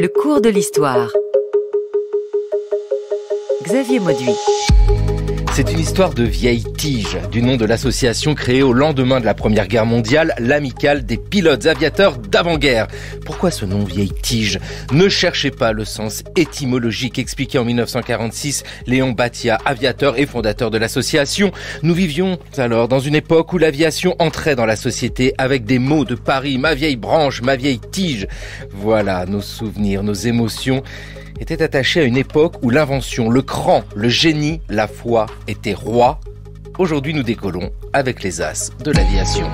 Le cours de l'histoire. Xavier Mauduit. C'est une histoire de vieille tige, du nom de l'association créée au lendemain de la Première Guerre mondiale, l'amicale des pilotes aviateurs d'avant-guerre. Pourquoi ce nom vieille tige Ne cherchez pas le sens étymologique expliqué en 1946, Léon Batia, aviateur et fondateur de l'association. Nous vivions alors dans une époque où l'aviation entrait dans la société avec des mots de Paris, ma vieille branche, ma vieille tige. Voilà nos souvenirs, nos émotions était attaché à une époque où l'invention, le cran, le génie, la foi étaient rois. Aujourd'hui, nous décollons avec les as de l'aviation.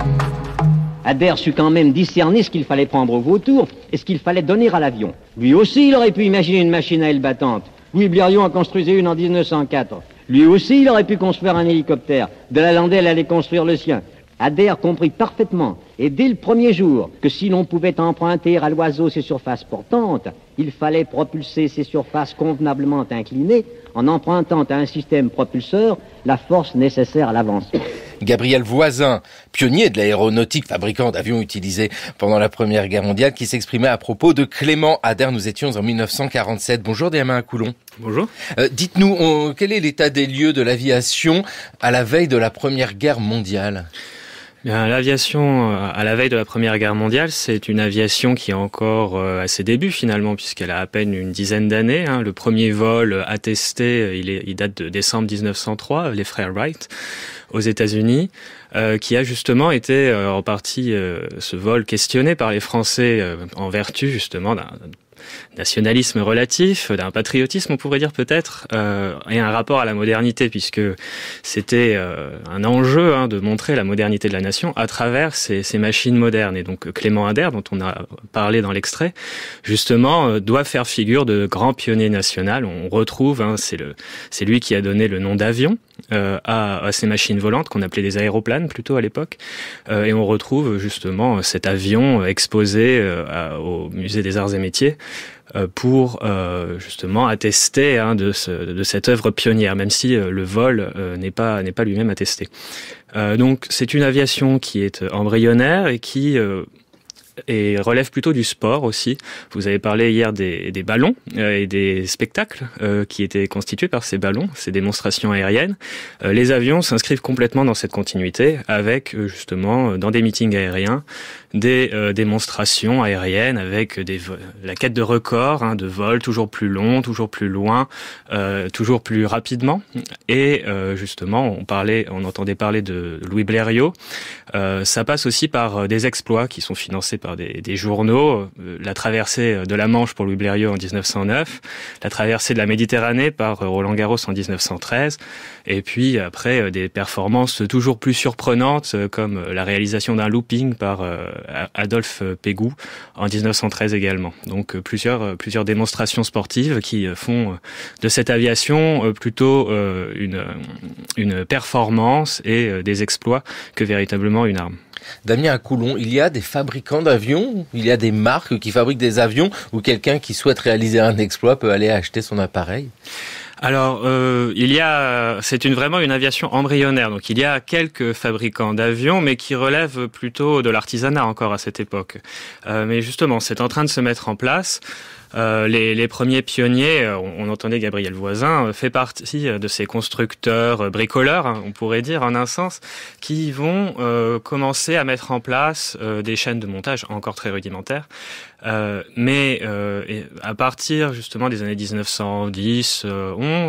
Adair sut quand même discerner ce qu'il fallait prendre au vautour et ce qu'il fallait donner à l'avion. Lui aussi, il aurait pu imaginer une machine à aile battante. Louis Blériot en construisait une en 1904. Lui aussi, il aurait pu construire un hélicoptère. De la Landelle allait construire le sien. Adair comprit parfaitement, et dès le premier jour, que si l'on pouvait emprunter à l'oiseau ses surfaces portantes, il fallait propulser ces surfaces convenablement inclinées en empruntant à un système propulseur la force nécessaire à l'avancement. Gabriel Voisin, pionnier de l'aéronautique, fabricant d'avions utilisés pendant la Première Guerre mondiale, qui s'exprimait à propos de Clément Adair. Nous étions en 1947. Bonjour Diamant Coulon. Bonjour. Euh, dites-nous, quel est l'état des lieux de l'aviation à la veille de la Première Guerre mondiale eh l'aviation euh, à la veille de la Première Guerre mondiale, c'est une aviation qui est encore euh, à ses débuts finalement, puisqu'elle a à peine une dizaine d'années. Hein. Le premier vol euh, attesté, il, il date de décembre 1903, les frères Wright, aux États-Unis. qui a justement été en partie ce vol questionné par les Français en vertu justement d'un nationalisme relatif, d'un patriotisme, on pourrait dire peut-être, euh, et un rapport à la modernité, puisque c'était euh, un enjeu hein, de montrer la modernité de la nation à travers ces, machines modernes. Et donc Clément Ader dont on a parlé dans l'extrait, justement, euh, doit faire figure de grand pionnier national. On retrouve, hein, c'est lui qui a donné le nom d'avion euh, à, ces machines volantes qu'on appelait des aéroplanes plutôt à l'époque. Euh, et on retrouve justement cet avion exposé euh, au musée des arts et métiers pour justement attester hein, de, de, cette œuvre pionnière, même si le vol n'est pas, n'est pas lui-même attesté. donc c'est une aviation qui est embryonnaire et qui et relève plutôt du sport aussi. Vous avez parlé hier des, des ballons euh, et des spectacles euh, qui étaient constitués par ces ballons, ces démonstrations aériennes. Euh, les avions s'inscrivent complètement dans cette continuité avec justement dans des meetings aériens, des démonstrations aériennes avec des, la quête de records, hein, de vols toujours plus longs, toujours plus loin, toujours plus rapidement. Et justement, on parlait, on entendait parler de Louis Blériot. ça passe aussi par des exploits qui sont financés par des, journaux, euh, la traversée de la Manche pour Louis Blériot en 1909, la traversée de la Méditerranée par euh, Roland Garros en 1913, et puis après euh, des performances toujours plus surprenantes comme la réalisation d'un looping par Adolphe Pégou en 1913 également. Donc plusieurs, plusieurs démonstrations sportives qui font de cette aviation plutôt une, une performance et des exploits que véritablement une arme. Damien, à Coulon, il y a des fabricants d'avions, il y a des marques qui fabriquent des avions Ou quelqu'un qui souhaite réaliser un exploit peut aller acheter son appareil alors, euh, il y a, c'est vraiment une aviation embryonnaire. Donc, il y a quelques fabricants d'avions, mais qui relèvent plutôt de l'artisanat encore à cette époque. Euh, mais justement, c'est en train de se mettre en place. Euh, les, premiers pionniers, euh, on, entendait Gabriel Voisin, euh, fait partie de ces constructeurs bricoleurs, hein, on pourrait dire en un sens, qui vont commencer à mettre en place des chaînes de montage encore très rudimentaires, euh, mais euh, à partir justement des années 1910, 11,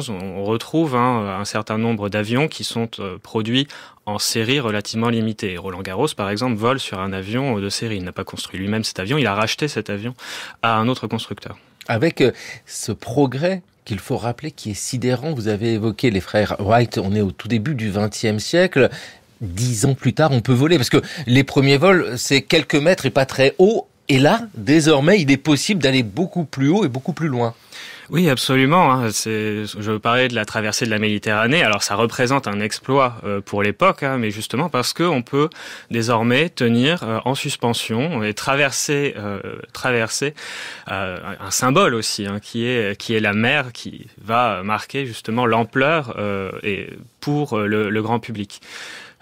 euh, on retrouve hein, un certain nombre d'avions qui sont euh, produits en série relativement limitée. Roland Garros, par exemple, vole sur un avion de série. Il n'a pas construit lui-même cet avion, il a racheté cet avion à un autre constructeur. Avec ce progrès qu'il faut rappeler qui est sidérant, vous avez évoqué les frères Wright, on est au tout début du XXe siècle, dix ans plus tard, on peut voler. Parce que les premiers vols, c'est quelques mètres et pas très haut et là, désormais, il est possible d'aller beaucoup plus haut et beaucoup plus loin. Oui, absolument. Hein. Je parlais de la traversée de la Méditerranée. Alors, ça représente un exploit euh, pour l'époque, hein, mais justement parce qu'on peut désormais tenir euh, en suspension et traverser, euh, traverser un symbole aussi, hein, qui est qui est la mer, qui va marquer justement l'ampleur et pour le grand public.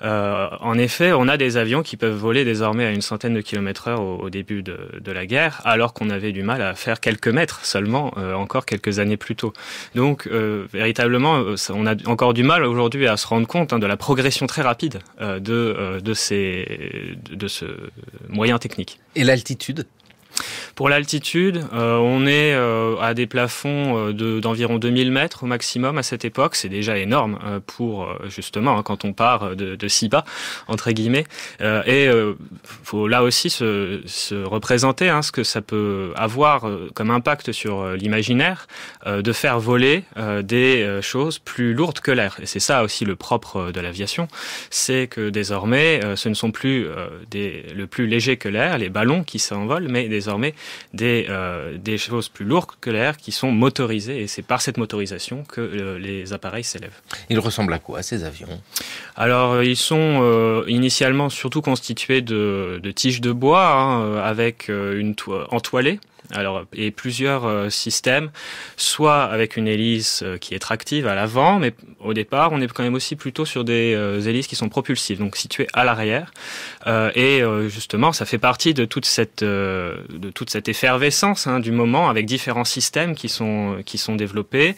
Euh, en effet, on a des avions qui peuvent voler désormais à une centaine de kilomètres heure au, début de, la guerre, alors qu'on avait du mal à faire quelques mètres seulement euh, encore quelques années plus tôt. Donc, euh, véritablement, on a encore du mal aujourd'hui à se rendre compte hein, de la progression très rapide de, de, ces, de ce moyen technique. Et l'altitude pour l'altitude, euh, on est euh, à des plafonds euh, d'environ 2000 mètres au maximum à cette époque. C'est déjà énorme pour justement hein, quand on part de, de si bas entre guillemets. et faut là aussi se, se représenter hein, ce que ça peut avoir comme impact sur l'imaginaire de faire voler des choses plus lourdes que l'air. Et c'est ça aussi le propre de l'aviation, c'est que désormais ce ne sont plus des, le plus léger que l'air, les ballons qui s'envolent, mais désormais euh, des, choses plus lourdes que l'air qui sont motorisées et c'est par cette motorisation que euh, les appareils s'élèvent. Ils ressemblent à quoi ces avions Alors euh, ils sont initialement surtout constitués de, tiges de bois hein, avec une toile entoilée alors, et plusieurs euh, systèmes, soit avec une hélice euh, qui est tractive à l'avant, mais au départ, on est quand même aussi plutôt sur des euh, hélices qui sont propulsives, donc situées à l'arrière. et justement, ça fait partie de toute cette, de toute cette effervescence hein, du moment avec différents systèmes qui sont, qui sont développés.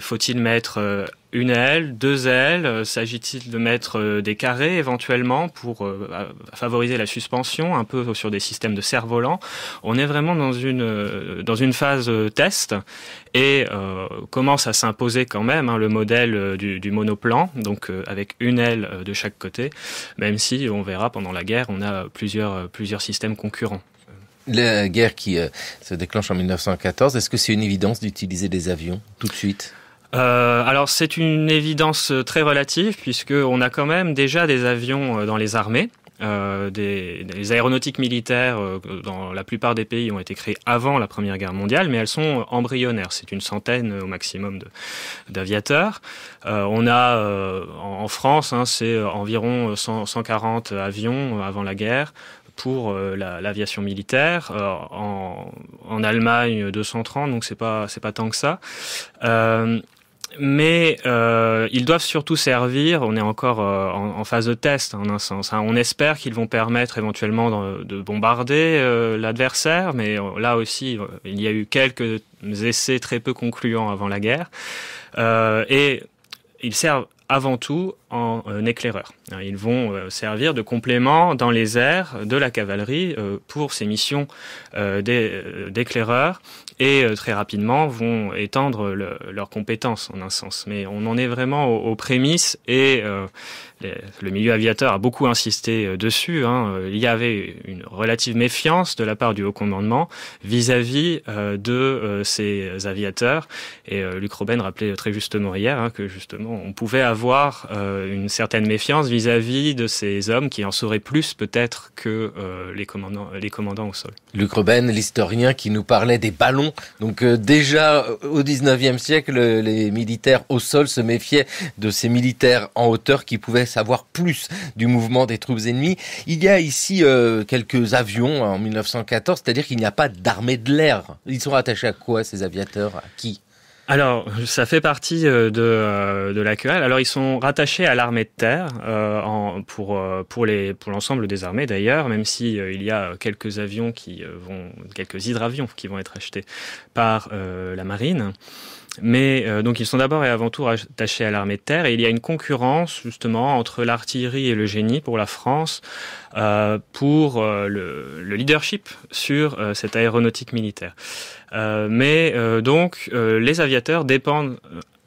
Faut-il mettre une aile, deux ailes euh, S'agit-il de mettre euh, des carrés éventuellement pour euh, favoriser la suspension, un peu sur des systèmes de cerf-volant On est vraiment dans une, dans une phase test et commence à s'imposer quand même hein, le modèle du, monoplan, donc avec une aile de chaque côté, même si on verra pendant la guerre, on a plusieurs, plusieurs systèmes concurrents. La guerre qui se déclenche en 1914, est-ce que c'est une évidence d'utiliser des avions tout de suite euh, alors c'est une évidence euh, très relative puisque on a quand même déjà des avions euh, dans les armées. Euh, des, aéronautiques militaires euh, dans la plupart des pays ont été créées avant la Première Guerre mondiale, mais elles sont embryonnaires. C'est une centaine au maximum d'aviateurs. on a en, France, hein, c'est environ 140 avions avant la guerre pour l'aviation militaire. en, en Allemagne, 230, donc c'est pas c'est pas tant que ça. Euh, mais euh, ils doivent surtout servir, on est encore euh, en, phase de test en hein, un sens, hein. on espère qu'ils vont permettre éventuellement de, bombarder euh, l'adversaire, mais là aussi il y a eu quelques essais très peu concluants avant la guerre, et ils servent avant tout en éclaireur. Hein, ils vont servir de complément dans les airs de la cavalerie pour ces missions d'éclaireurs et euh, très rapidement vont étendre leurs compétences en un sens. Mais on en est vraiment aux, aux prémices et euh, le milieu aviateur a beaucoup insisté euh, dessus. Hein. Euh, il y avait une relative méfiance de la part du haut commandement vis-à-vis euh, de ces aviateurs. Et Luc Robin rappelait très justement hier hein, que justement on pouvait avoir une certaine méfiance vis-à-vis de ces hommes qui en sauraient plus peut-être que les commandants, les commandants au sol. Luc Robin, l'historien qui nous parlait des ballons. Donc déjà au 19e siècle, les militaires au sol se méfiaient de ces militaires en hauteur qui pouvaient savoir plus du mouvement des troupes ennemies. Il y a ici euh, quelques avions en 1914, c'est-à-dire qu'il n'y a pas d'armée de l'air. Ils sont rattachés à quoi ces aviateurs À qui alors, ça fait partie euh, de, euh, de la Alors, ils sont rattachés à l'armée de terre pour, pour, les, pour l'ensemble des armées d'ailleurs, même si il y a quelques avions qui vont, quelques hydravions qui vont être achetés par la marine. Mais euh, donc ils sont d'abord et avant tout attachés à l'armée de terre et il y a une concurrence justement entre l'artillerie et le génie pour la France euh, pour euh, le, leadership sur cette aéronautique militaire. mais donc les aviateurs dépendent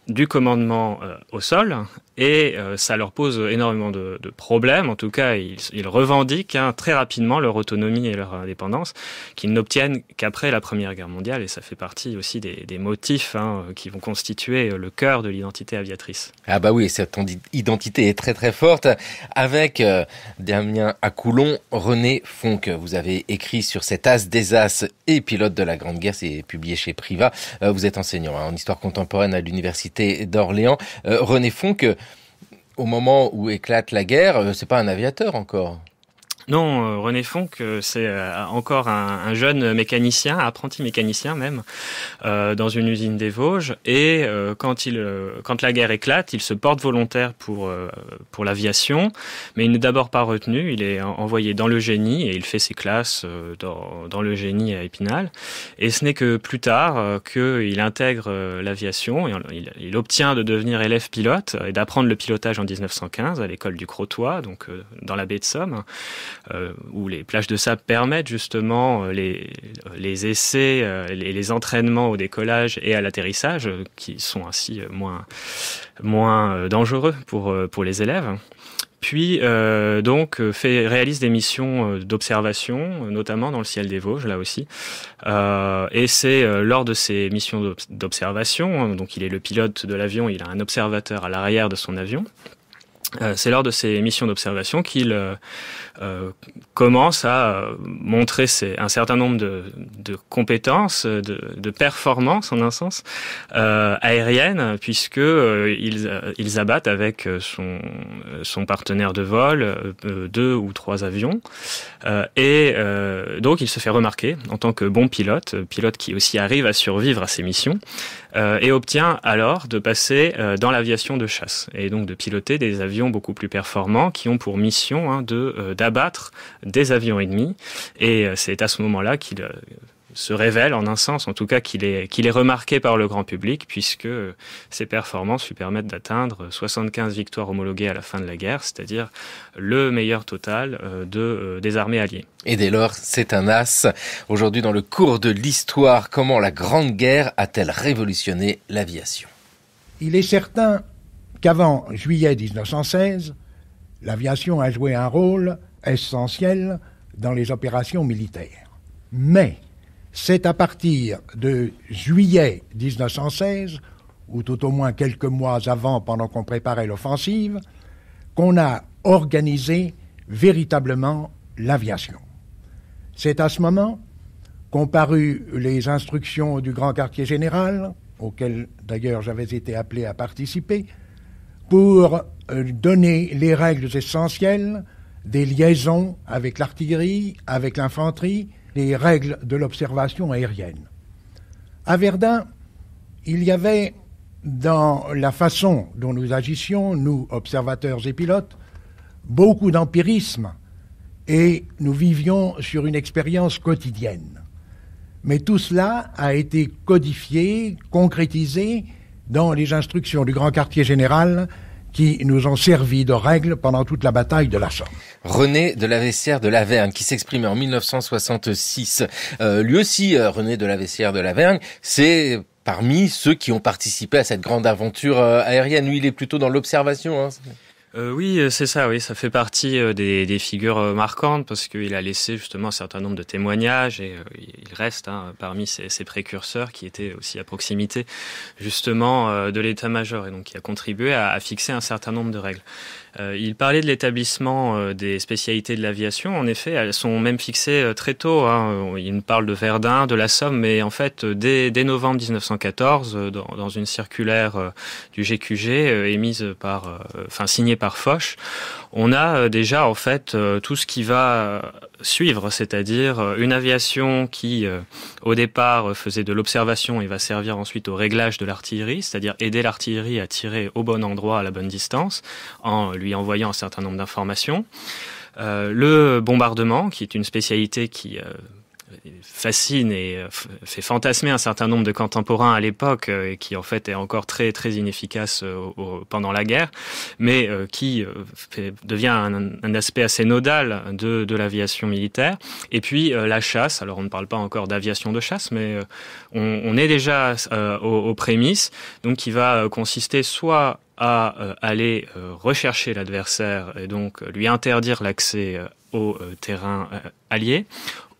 du commandement au sol et euh, ça leur pose énormément de, de, problèmes. En tout cas, ils, ils revendiquent hein, très rapidement leur autonomie et leur indépendance, qu'ils n'obtiennent qu'après la Première Guerre mondiale, et ça fait partie aussi des, des motifs hein, qui vont constituer euh, le cœur de l'identité aviatrice. Ah bah oui, cette identité est très très forte. Avec euh, Damien Acoulon, René Fonck, vous avez écrit sur cet as des as et pilote de la Grande Guerre, c'est publié chez Priva. Euh, vous êtes enseignant hein, en histoire contemporaine à l'université d'Orléans. René Fonck, au moment où éclate la guerre, euh, c'est pas un aviateur encore. Non, euh, René Fonck, euh, c'est euh, encore un, jeune mécanicien, apprenti mécanicien même, dans une usine des Vosges. Et quand, il, quand la guerre éclate, il se porte volontaire pour, pour l'aviation, mais il n'est d'abord pas retenu. Il est envoyé dans le génie et il fait ses classes dans, dans le génie à Épinal. Et ce n'est que plus tard qu'il intègre l'aviation et il, il, obtient de devenir élève pilote et d'apprendre le pilotage en 1915 à l'école du Crotoy, donc dans la baie de Somme. Euh, où les plages de sable permettent justement euh, euh, les, essais, les, les, entraînements au décollage et à l'atterrissage, qui sont ainsi moins, moins dangereux pour, pour les élèves puis donc fait, réalise des missions d'observation, notamment dans le ciel des Vosges, là aussi. et c'est lors de ces missions d'observation, hein, donc il est le pilote de l'avion, il a un observateur à l'arrière de son avion, euh, c'est lors de ces missions d'observation qu'il euh, euh, commence à montrer un certain nombre de, compétences, de, performances en un sens aériennes, puisque ils, abattent avec son, partenaire de vol deux ou trois avions, et donc il se fait remarquer en tant que bon pilote, pilote qui aussi arrive à survivre à ces missions, et obtient alors de passer dans l'aviation de chasse et donc de piloter des avions beaucoup plus performants qui ont pour mission hein, de euh, d'abattre des avions ennemis. Et euh, c'est à ce moment-là qu'il euh, se révèle en un sens, en tout cas qu'il est, qu'il est remarqué par le grand public, puisque ses performances lui permettent d'atteindre 75 victoires homologuées à la fin de la guerre, c'est-à-dire le meilleur total de, des armées alliées. Et dès lors, c'est un as. Aujourd'hui, dans le cours de l'histoire, comment la Grande Guerre a-t-elle révolutionné l'aviation Il est certain qu'avant juillet 1916, l'aviation a joué un rôle essentiel dans les opérations militaires. Mais c'est à partir de juillet 1916, ou tout au moins quelques mois avant, pendant qu'on préparait l'offensive, qu'on a organisé véritablement l'aviation. C'est à ce moment qu'ont paru les instructions du Grand Quartier Général, auxquelles d'ailleurs j'avais été appelé à participer, pour euh, donner les règles essentielles des liaisons avec l'artillerie, avec l'infanterie, les règles de l'observation aérienne. À Verdun, il y avait dans la façon dont nous agissions, nous, observateurs et pilotes, beaucoup d'empirisme et nous vivions sur une expérience quotidienne. Mais tout cela a été codifié, concrétisé dans les instructions du grand quartier général qui nous ont servi de règle pendant toute la bataille de la chambre. René de la Vessière de Lavergne, qui s'exprimait en 1966. Euh, lui aussi, euh, René de la Vessière de Lavergne, c'est parmi ceux qui ont participé à cette grande aventure euh, aérienne. Lui, il est plutôt dans l'observation. Hein. Euh, oui, euh, c'est ça, oui, ça fait partie euh, des, figures marquantes parce qu'il a laissé justement un certain nombre de témoignages et il reste hein, parmi ses, précurseurs qui étaient aussi à proximité justement de l'état-major et donc qui a contribué à, fixer un certain nombre de règles. Euh, il parlait de l'établissement euh, des spécialités de l'aviation. En effet, elles sont même fixées euh, très tôt. Hein. Il nous parle de Verdun, de la Somme, mais en fait, dès, novembre 1914, dans, dans, une circulaire du GQG émise par, enfin signée par Foch, on a déjà en fait tout ce qui va suivre, c'est-à-dire euh, une aviation qui, euh, au départ, euh, faisait de l'observation et va servir ensuite au réglage de l'artillerie, c'est-à-dire aider l'artillerie à tirer au bon endroit à la bonne distance en lui envoyant un certain nombre d'informations. le bombardement, qui est une spécialité qui fascine et euh, fait fantasmer un certain nombre de contemporains à l'époque euh, et qui en fait est encore très très inefficace euh, pendant la guerre, mais qui devient un, aspect assez nodal de, l'aviation militaire. Et puis la chasse, alors on ne parle pas encore d'aviation de chasse, mais on, est déjà aux prémices, donc qui va consister soit à aller rechercher l'adversaire et donc lui interdire l'accès au terrain allié,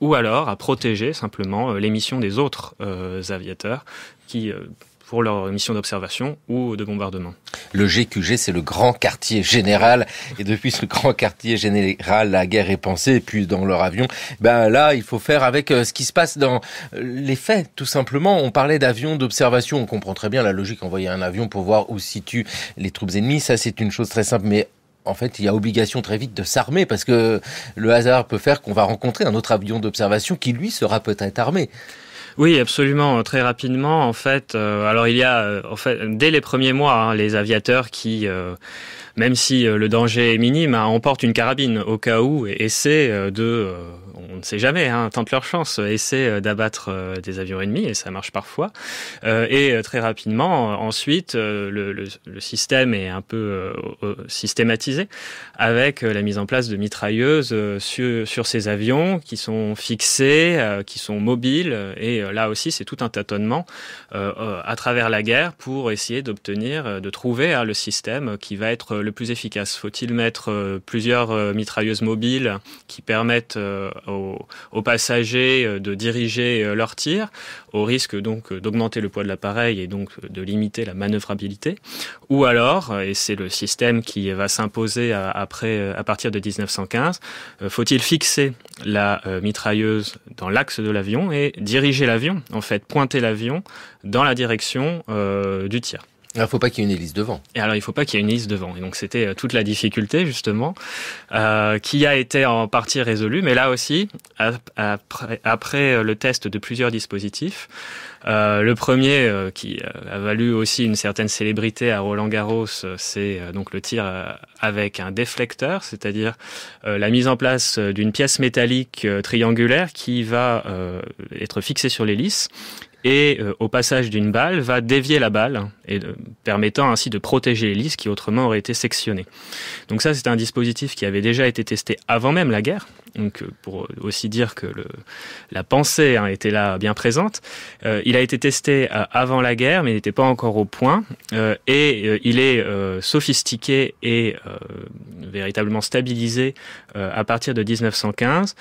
ou alors à protéger simplement euh, les missions des autres euh, aviateurs qui euh, pour leur mission d'observation ou de bombardement. Le GQG, c'est le grand quartier général. Et depuis ce grand quartier général, la guerre est pensée. Et puis dans leur avion, ben là, il faut faire avec ce qui se passe dans les faits, tout simplement. On parlait d'avions d'observation. On comprend très bien la logique. Envoyer un avion pour voir où se situent les troupes ennemies, ça c'est une chose très simple. Mais en fait, il y a obligation très vite de s'armer parce que le hasard peut faire qu'on va rencontrer un autre avion d'observation qui, lui, sera peut-être armé. Oui, absolument. Euh, très rapidement, en fait. Euh, alors, il y a, euh, en fait, dès les premiers mois, hein, les aviateurs qui, même si le danger est minime, hein, emportent une carabine au cas où et essaient de on ne sait jamais, hein, leur chance, Essayer euh, d'abattre euh, des avions ennemis, et ça marche parfois. Euh, et très rapidement, ensuite, le, système est un peu systématisé avec la mise en place de mitrailleuses sur, ces avions qui sont fixés, qui sont mobiles, et là aussi, c'est tout un tâtonnement à travers la guerre pour essayer d'obtenir, de trouver hein, le système qui va être le plus efficace. Faut-il mettre plusieurs mitrailleuses mobiles qui permettent aux, passagers euh, de diriger euh, leur tir, au risque donc euh, d'augmenter le poids de l'appareil et donc de limiter la manœuvrabilité. Ou alors, et c'est le système qui va s'imposer après, à partir de 1915, faut-il fixer la mitrailleuse dans l'axe de l'avion et diriger l'avion, en fait pointer l'avion dans la direction du tir. Il ah, ne faut pas qu'il y ait une hélice devant. Et alors, il faut pas qu'il y ait une hélice devant. Et donc, c'était euh, toute la difficulté, justement, euh, qui a été en partie résolue. Mais là aussi, après, euh, le test de plusieurs dispositifs, le premier qui a valu aussi une certaine célébrité à Roland Garros, c'est donc le tir avec un déflecteur, c'est-à-dire la mise en place d'une pièce métallique triangulaire qui va être fixée sur l'hélice et euh, au passage d'une balle va dévier la balle euh, permettant ainsi de protéger l'hélice qui autrement aurait été sectionnée. Donc ça c'est un dispositif qui avait déjà été testé avant même la guerre. Donc euh, pour aussi dire que la pensée hein, était là bien présente. il a été testé avant la guerre mais n'était pas encore au point et il est sophistiqué et véritablement stabilisé à partir de 1915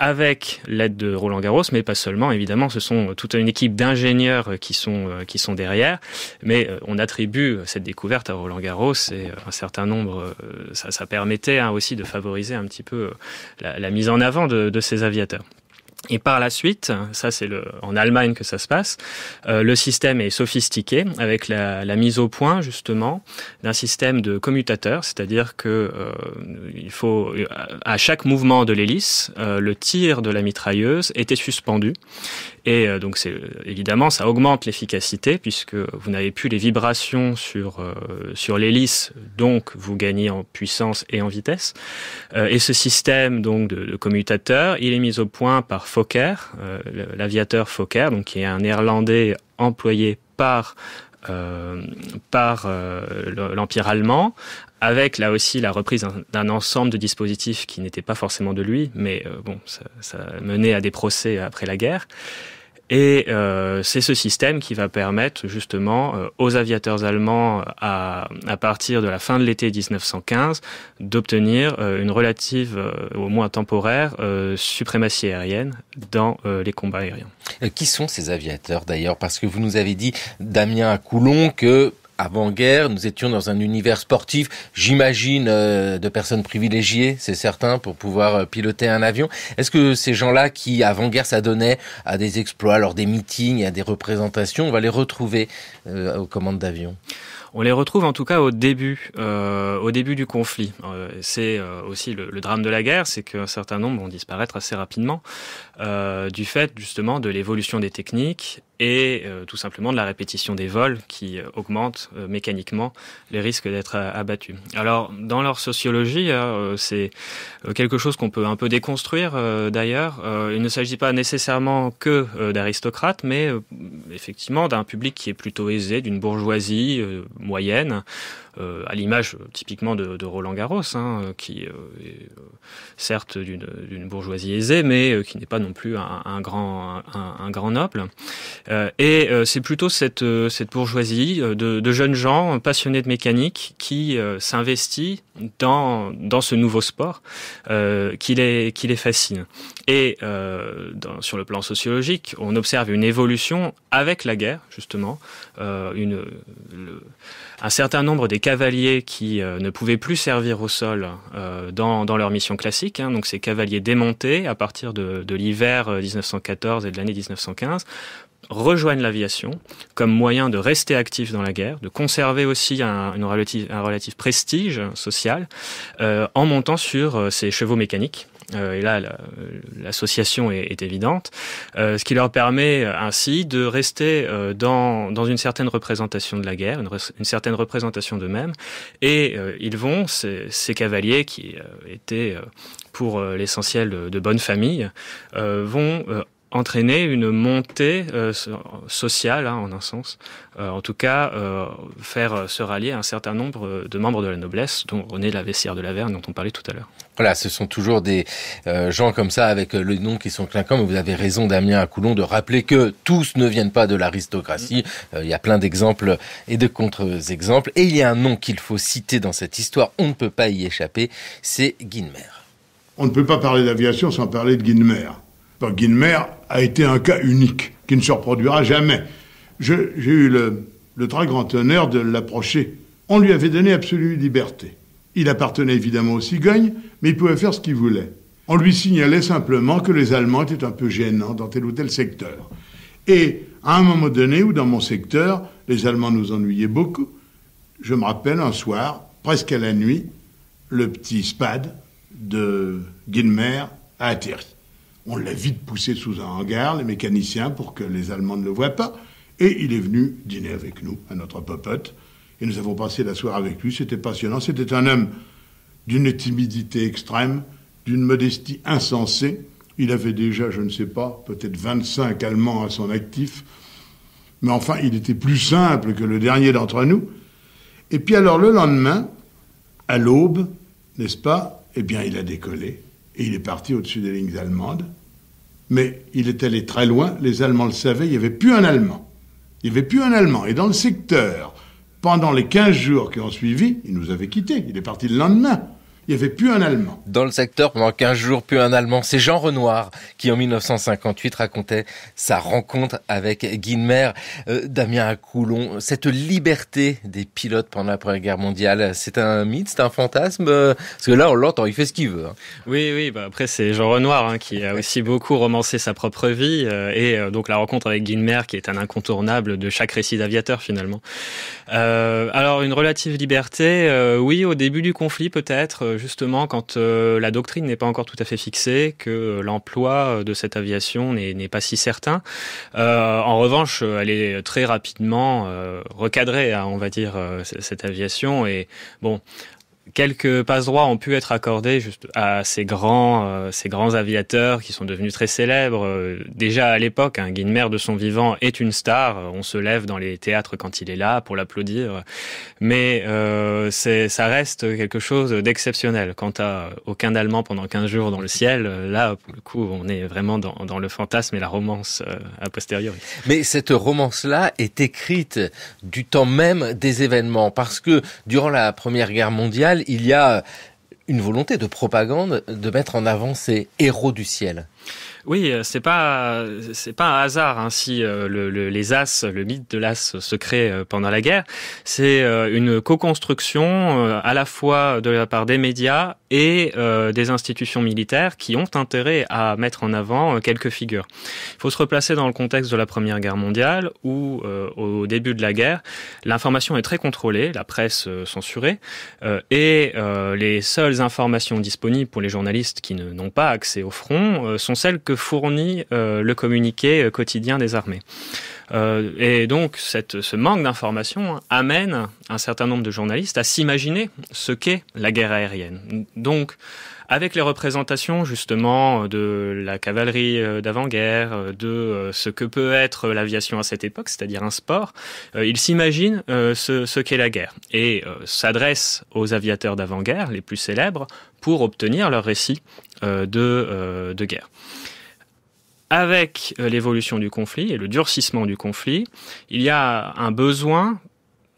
avec l'aide de Roland Garros, mais pas seulement. Évidemment, ce sont euh, toute une équipe d'ingénieurs euh, qui sont, euh, qui sont derrière. Mais on attribue cette découverte à Roland Garros et un certain nombre, ça, permettait hein, aussi de favoriser un petit peu la, mise en avant de ces aviateurs. Et par la suite, ça c'est en Allemagne que ça se passe, euh, le système est sophistiqué avec la, mise au point justement d'un système de commutateurs, c'est-à-dire que euh, il faut à chaque mouvement de l'hélice, euh, le tir de la mitrailleuse était suspendu. Et euh, donc évidemment ça augmente l'efficacité puisque vous n'avez plus les vibrations sur euh, sur l'hélice, donc vous gagnez en puissance et en vitesse. et ce système donc de, commutateurs, il est mis au point par Fokker, euh, l'aviateur Fokker, donc qui est un Néerlandais employé par euh, par euh, l'Empire allemand, avec là aussi la reprise d'un ensemble de dispositifs qui n'étaient pas forcément de lui, mais bon, ça menait à des procès après la guerre. Et euh, c'est ce système qui va permettre justement euh, aux aviateurs allemands, à, partir de la fin de l'été 1915, d'obtenir euh, une relative, au moins temporaire, suprématie aérienne dans les combats aériens. qui sont ces aviateurs d'ailleurs Parce que vous nous avez dit, Damien Coulon, que avant-guerre, nous étions dans un univers sportif, j'imagine, euh, de personnes privilégiées, c'est certain, pour pouvoir euh, piloter un avion. Est-ce que ces gens-là qui, avant-guerre, s'adonnaient à des exploits, lors des meetings, à des représentations, on va les retrouver euh, aux commandes d'avion on les retrouve en tout cas au début, euh, au début du conflit. Euh, c'est euh, aussi le, drame de la guerre, c'est qu'un certain nombre vont disparaître assez rapidement du fait justement de l'évolution des techniques et tout simplement de la répétition des vols qui augmentent mécaniquement les risques d'être abattus. Alors dans leur sociologie, hein, c'est quelque chose qu'on peut un peu déconstruire d'ailleurs. il ne s'agit pas nécessairement que d'aristocrates, mais effectivement d'un public qui est plutôt aisé, d'une bourgeoisie moyenne. Euh, à l'image euh, typiquement de, Roland Garros, hein, euh, qui est certes d'une bourgeoisie aisée, mais qui n'est pas non plus un, grand, un, grand noble. et c'est plutôt cette, cette bourgeoisie de, jeunes gens passionnés de mécanique qui s'investit dans, dans ce nouveau sport qui, les, qui les fascine. Et sur le plan sociologique, on observe une évolution avec la guerre, justement, une, un certain nombre des cavaliers qui euh, ne pouvaient plus servir au sol euh, dans, leur mission classique. Hein, donc ces cavaliers démontés à partir de, l'hiver 1914 euh, et de l'année 1915 rejoignent l'aviation comme moyen de rester actifs dans la guerre, de conserver aussi un, un relatif prestige social en montant sur ces chevaux mécaniques. Euh, et là l'association est, évidente, euh, ce qui leur permet euh, ainsi de rester dans, dans une certaine représentation de la guerre, une, certaine représentation d'eux-mêmes, et ils vont, ces, ces cavaliers qui étaient pour l'essentiel de, de bonnes familles, vont entraîner une montée sociale, hein, en un sens. en tout cas, faire se rallier un certain nombre de membres de la noblesse, dont René Lavessière de la Verne dont on parlait tout à l'heure. Voilà, ce sont toujours des euh, gens comme ça avec euh, le nom qui sont clinquants. Mais vous avez raison, Damien Coulon, de rappeler que tous ne viennent pas de l'aristocratie. Mm. Euh, il y a plein d'exemples et de contre-exemples. Et il y a un nom qu'il faut citer dans cette histoire. On ne peut pas y échapper. C'est Guinmer. On ne peut pas parler d'aviation sans parler de Guinmer. que Guinmer a été un cas unique qui ne se reproduira jamais. J'ai eu le très grand honneur de l'approcher. On lui avait donné absolue liberté. Il appartenait évidemment aux cigognes, mais il pouvait faire ce qu'il voulait. On lui signalait simplement que les Allemands étaient un peu gênants dans tel ou tel secteur. Et à un moment donné, où dans mon secteur, les Allemands nous ennuyaient beaucoup. Je me rappelle un soir, presque à la nuit, le petit spade de Guilmer a atterri. On l'a vite poussé sous un hangar, les mécaniciens, pour que les Allemands ne le voient pas. Et il est venu dîner avec nous, à notre popote et nous avons passé la soirée avec lui. C'était passionnant. C'était un homme d'une timidité extrême, d'une modestie insensée. Il avait déjà, je ne sais pas, peut-être 25 Allemands à son actif. Mais enfin, il était plus simple que le dernier d'entre nous. Et puis alors le lendemain, à l'aube, n'est-ce pas Eh bien, il a décollé et il est parti au-dessus des lignes allemandes. Mais il est allé très loin, les Allemands le savaient, il n'y avait plus un Allemand. Il n'y avait plus un Allemand. Et dans le secteur pendant les 15 jours qui ont suivi, il nous avait quittés. Il est parti le lendemain il n'y avait plus un Allemand. Dans le secteur, pendant 15 jours, plus un Allemand. C'est Jean Renoir qui, en 1958, racontait sa rencontre avec Guinmer, euh, Damien Coulon. Cette liberté des pilotes pendant la Première Guerre mondiale, c'est un mythe, c'est un fantasme Parce que là, on l'entend, il fait ce qu'il veut. Hein. Oui, oui, bah après, c'est Jean Renoir hein, qui a aussi beaucoup romancé sa propre vie. Euh, et euh, donc, la rencontre avec Guinmer, qui est un incontournable de chaque récit d'aviateur, finalement. alors, une relative liberté, oui, au début du conflit, peut-être justement quand euh, la doctrine n'est pas encore tout à fait fixée, que euh, l'emploi euh, de cette aviation n'est pas si certain. en revanche, elle est très rapidement recadrée, hein, on va dire, cette aviation. Et bon, quelques passe droits ont pu être accordés juste à ces grands, euh, ces grands aviateurs qui sont devenus très célèbres. Euh, déjà à l'époque, un hein, Guinmer de son vivant est une star. Euh, on se lève dans les théâtres quand il est là pour l'applaudir. Mais ça reste quelque chose d'exceptionnel. Quant à aucun Allemand pendant 15 jours dans le ciel, là, pour le coup, on est vraiment dans, le fantasme et la romance à a posteriori. Mais cette romance-là est écrite du temps même des événements parce que durant la Première Guerre mondiale, il y a euh, une volonté de propagande de mettre en avant ces héros du ciel. Oui, euh, c'est pas euh, pas un hasard hein, si les As, le mythe de l'As se crée pendant la guerre. C'est une co-construction à la fois de la part des médias et euh, des institutions militaires qui ont intérêt à mettre en avant euh, quelques figures. Il faut se replacer dans le contexte de la Première Guerre mondiale où, euh, au début de la guerre, l'information est très contrôlée, la presse censurée, et les seules informations disponibles pour les journalistes qui n'ont pas accès au front sont celles que fournit le communiqué quotidien des armées. Euh, et donc, ce manque d'information amène un certain nombre de journalistes à s'imaginer ce qu'est la guerre aérienne. Donc, avec les représentations justement de la cavalerie euh, d'avant-guerre, euh, de ce que peut être l'aviation à cette époque, c'est-à-dire un sport, ils s'imaginent ce, qu'est la guerre et s'adressent aux aviateurs d'avant-guerre les plus célèbres pour obtenir leur récit de, de guerre avec euh, l'évolution du conflit et le durcissement du conflit, il y a un besoin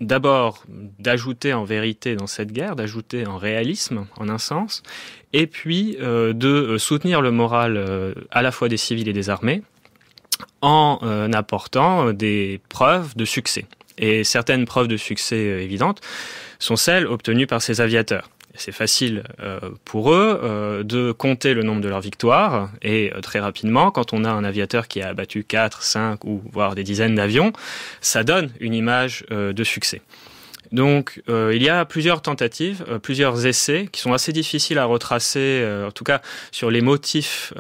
d'abord d'ajouter en vérité dans cette guerre, d'ajouter en réalisme en un sens, et puis euh, de euh, soutenir le moral à la fois des civils et des armées en apportant des preuves de succès. Et certaines preuves de succès évidentes sont celles obtenues par ces aviateurs c'est facile euh, pour eux euh, de compter le nombre de leurs victoires. Et euh, très rapidement, quand on a un aviateur qui a abattu 4, 5 ou voire des dizaines d'avions, ça donne une image de succès. Donc euh, il y a plusieurs tentatives, euh, plusieurs essais qui sont assez difficiles à retracer, euh, en tout cas sur les motifs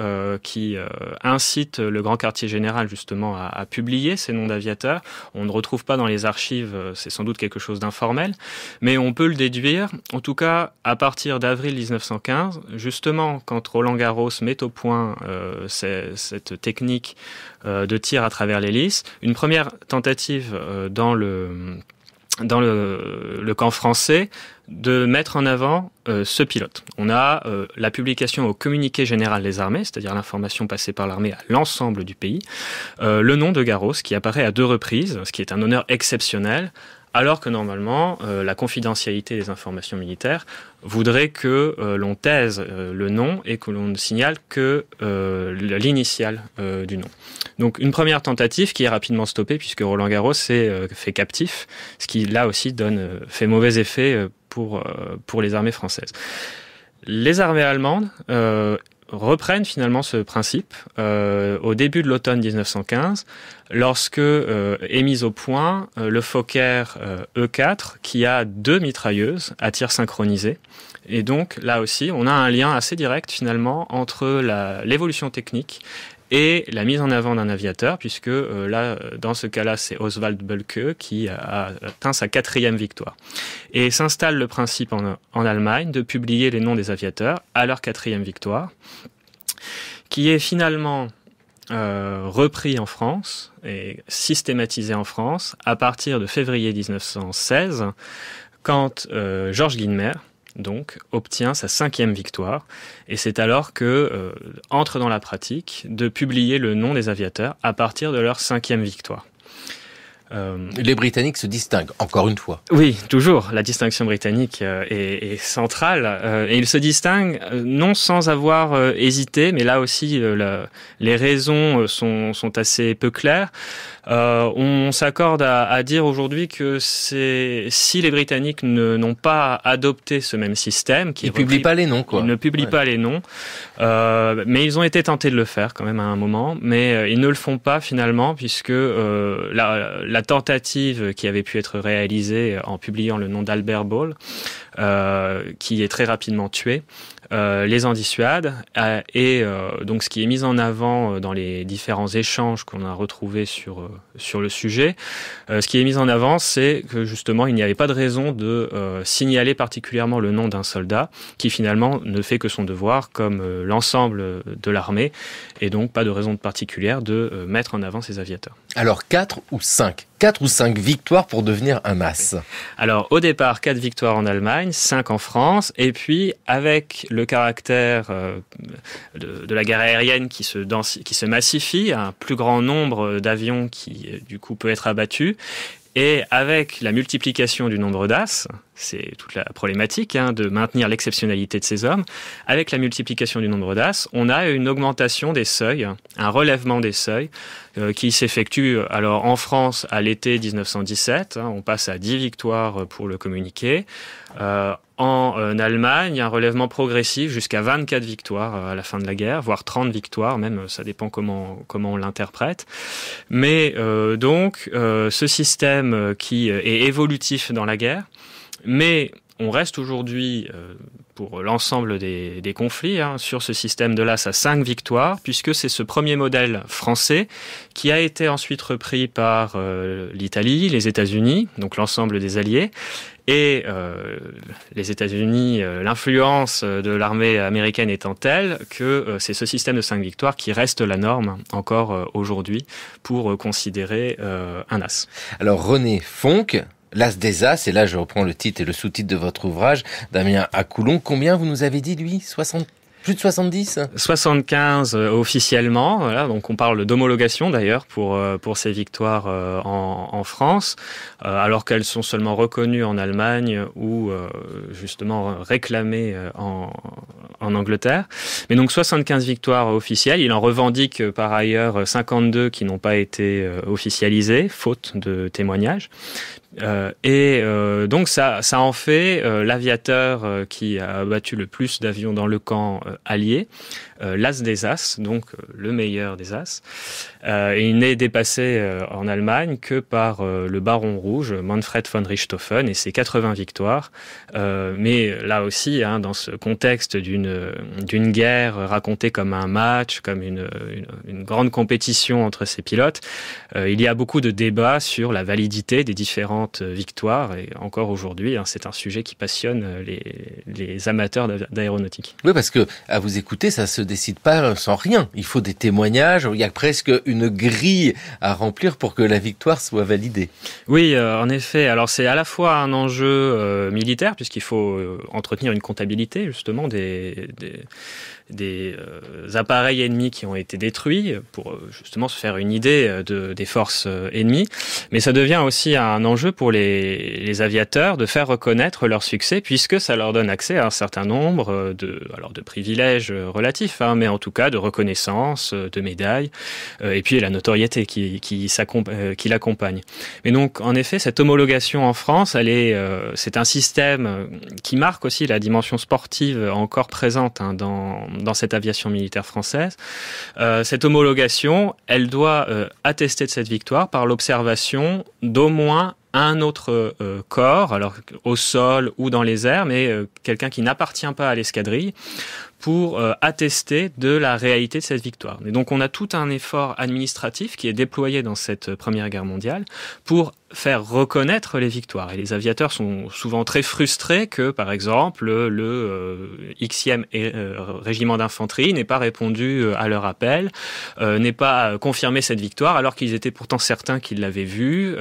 qui incitent le grand quartier général justement à, à publier ces noms d'aviateurs. On ne retrouve pas dans les archives, c'est sans doute quelque chose d'informel, mais on peut le déduire, en tout cas à partir d'avril 1915, justement quand Roland Garros met au point cette technique de tir à travers l'hélice. Une première tentative dans le dans le, camp français de mettre en avant euh, ce pilote. On a euh, la publication au communiqué général des armées, c'est-à-dire l'information passée par l'armée à l'ensemble du pays, euh, le nom de Garros qui apparaît à deux reprises, ce qui est un honneur exceptionnel, alors que normalement la confidentialité des informations militaires voudrait que l'on taise le nom et que l'on ne signale que l'initiale du nom. Donc une première tentative qui est rapidement stoppée puisque Roland Garros s'est euh, fait captif, ce qui là aussi donne, euh, fait mauvais effet euh, pour, pour les armées françaises. Les armées allemandes reprennent finalement ce principe au début de l'automne 1915, lorsque est mis au point le Fokker E4 e qui a deux mitrailleuses à tir synchronisé. Et donc là aussi, on a un lien assez direct finalement entre l'évolution technique et la mise en avant d'un aviateur, puisque euh, là, dans ce cas-là, c'est Oswald Bölke qui a atteint sa quatrième victoire. Et s'installe le principe en, Allemagne de publier les noms des aviateurs à leur quatrième victoire, qui est finalement euh, repris en France et systématisé en France à partir de février 1916, quand euh, Georges Guinmer, donc obtient sa cinquième victoire. Et c'est alors que euh, entre dans la pratique de publier le nom des aviateurs à partir de leur cinquième victoire. Euh, les Britanniques se distinguent, encore une fois. Oui, toujours. La distinction britannique euh, est, centrale. et ils se distinguent non sans avoir hésité, mais là aussi, les raisons sont, assez peu claires. Euh, on s'accorde à, dire aujourd'hui que c'est si les Britanniques ne n'ont pas adopté ce même système, qui ils ne publient pas les noms, quoi. Ils ne publient pas les noms, euh, mais ils ont été tentés de le faire quand même à un moment, mais euh, ils ne le font pas finalement puisque la, tentative qui avait pu être réalisée en publiant le nom d'Albert Ball, qui est très rapidement tué, euh, les en dissuade. Euh, et euh, donc, ce qui est mis en avant dans les différents échanges qu'on a retrouvés sur, sur le sujet, ce qui est mis en avant, c'est que justement, il n'y avait pas de raison de signaler particulièrement le nom d'un soldat qui finalement ne fait que son devoir comme l'ensemble de l'armée et donc pas de raison particulière de mettre en avant ces aviateurs. Alors 4 ou 5 4 ou 5 victoires pour devenir un masse Alors au départ, 4 victoires en Allemagne, 5 en France, et puis avec le caractère euh, de, la guerre aérienne qui se, qui se massifie, un plus grand nombre d'avions qui euh, du coup peut être abattu, et avec la multiplication du nombre d'as, c'est toute la problématique hein, de maintenir l'exceptionnalité de ces hommes, avec la multiplication du nombre d'as, on a une augmentation des seuils, un relèvement des seuils euh, qui s'effectue alors en France à l'été 1917, hein, on passe à 10 victoires pour le communiquer. Euh, en euh, Allemagne, un relèvement progressif jusqu'à 24 victoires euh, à la fin de la guerre, voire 30 victoires, même euh, ça dépend comment, comment on l'interprète. Mais donc, ce système qui est évolutif dans la guerre, mais on reste aujourd'hui, pour l'ensemble des, conflits, hein, sur ce système de l'AS à 5 victoires, puisque c'est ce premier modèle français qui a été ensuite repris par l'Italie, les États-Unis, donc l'ensemble des Alliés, et euh, les États-Unis, euh, l'influence euh, de l'armée américaine étant telle que c'est ce système de cinq victoires qui reste la norme encore aujourd'hui pour considérer un as. Alors René Fonck, l'as des as, et là je reprends le titre et le sous-titre de votre ouvrage, Damien Acoulon, combien vous nous avez dit lui 60 plus de 70 75 euh, officiellement, donc on parle d'homologation d'ailleurs pour, euh, pour ces victoires euh, en, France, alors qu'elles sont seulement reconnues en Allemagne ou justement réclamées en, en Angleterre. Mais donc 75 victoires officielles, il en revendique par ailleurs 52 qui n'ont pas été officialisées, faute de témoignages. Euh, et euh, donc ça, ça en fait euh, l'aviateur qui a abattu le plus d'avions dans le camp allié, l'as des as, donc le meilleur des as. et il n'est dépassé en Allemagne que par le baron rouge Manfred von Richthofen et ses 80 victoires. mais là aussi, hein, dans ce contexte d'une d'une guerre racontée comme un match, comme une, une, une grande compétition entre ses pilotes, il y a beaucoup de débats sur la validité des différents victoire Et encore aujourd'hui, hein, c'est un sujet qui passionne euh, les, amateurs d'aéronautique. Oui, parce que à vous écouter, ça se décide pas sans rien. Il faut des témoignages. Il y a presque une grille à remplir pour que la victoire soit validée. Oui, euh, en effet. Alors c'est à la fois un enjeu euh, militaire puisqu'il faut entretenir une comptabilité justement des des euh, appareils ennemis qui ont été détruits pour euh, justement se faire une idée euh, de, des forces ennemies. Mais ça devient aussi un enjeu pour les, les aviateurs de faire reconnaître leur succès puisque ça leur donne accès à un certain nombre de, alors de privilèges relatifs, hein, mais en tout cas de reconnaissance, de médailles, et puis la notoriété qui, qui, qui l'accompagne. Mais donc, en effet, cette homologation en France, elle est, c'est un système qui marque aussi la dimension sportive encore présente hein, dans, dans cette aviation militaire française. Euh, cette homologation, elle doit euh, attester de cette victoire par l'observation d'au moins un autre euh, corps, alors au sol ou dans les airs, mais quelqu'un qui n'appartient pas à l'escadrille, pour attester de la réalité de cette victoire. Et donc on a tout un effort administratif qui est déployé dans cette Première Guerre mondiale pour faire reconnaître les victoires. Et les aviateurs sont souvent très frustrés que, par exemple, le, xe euh, Xème euh, régiment d'infanterie n'ait pas répondu euh, à leur appel, n'ait pas confirmé cette victoire, alors qu'ils étaient pourtant certains qu'ils l'avaient vue.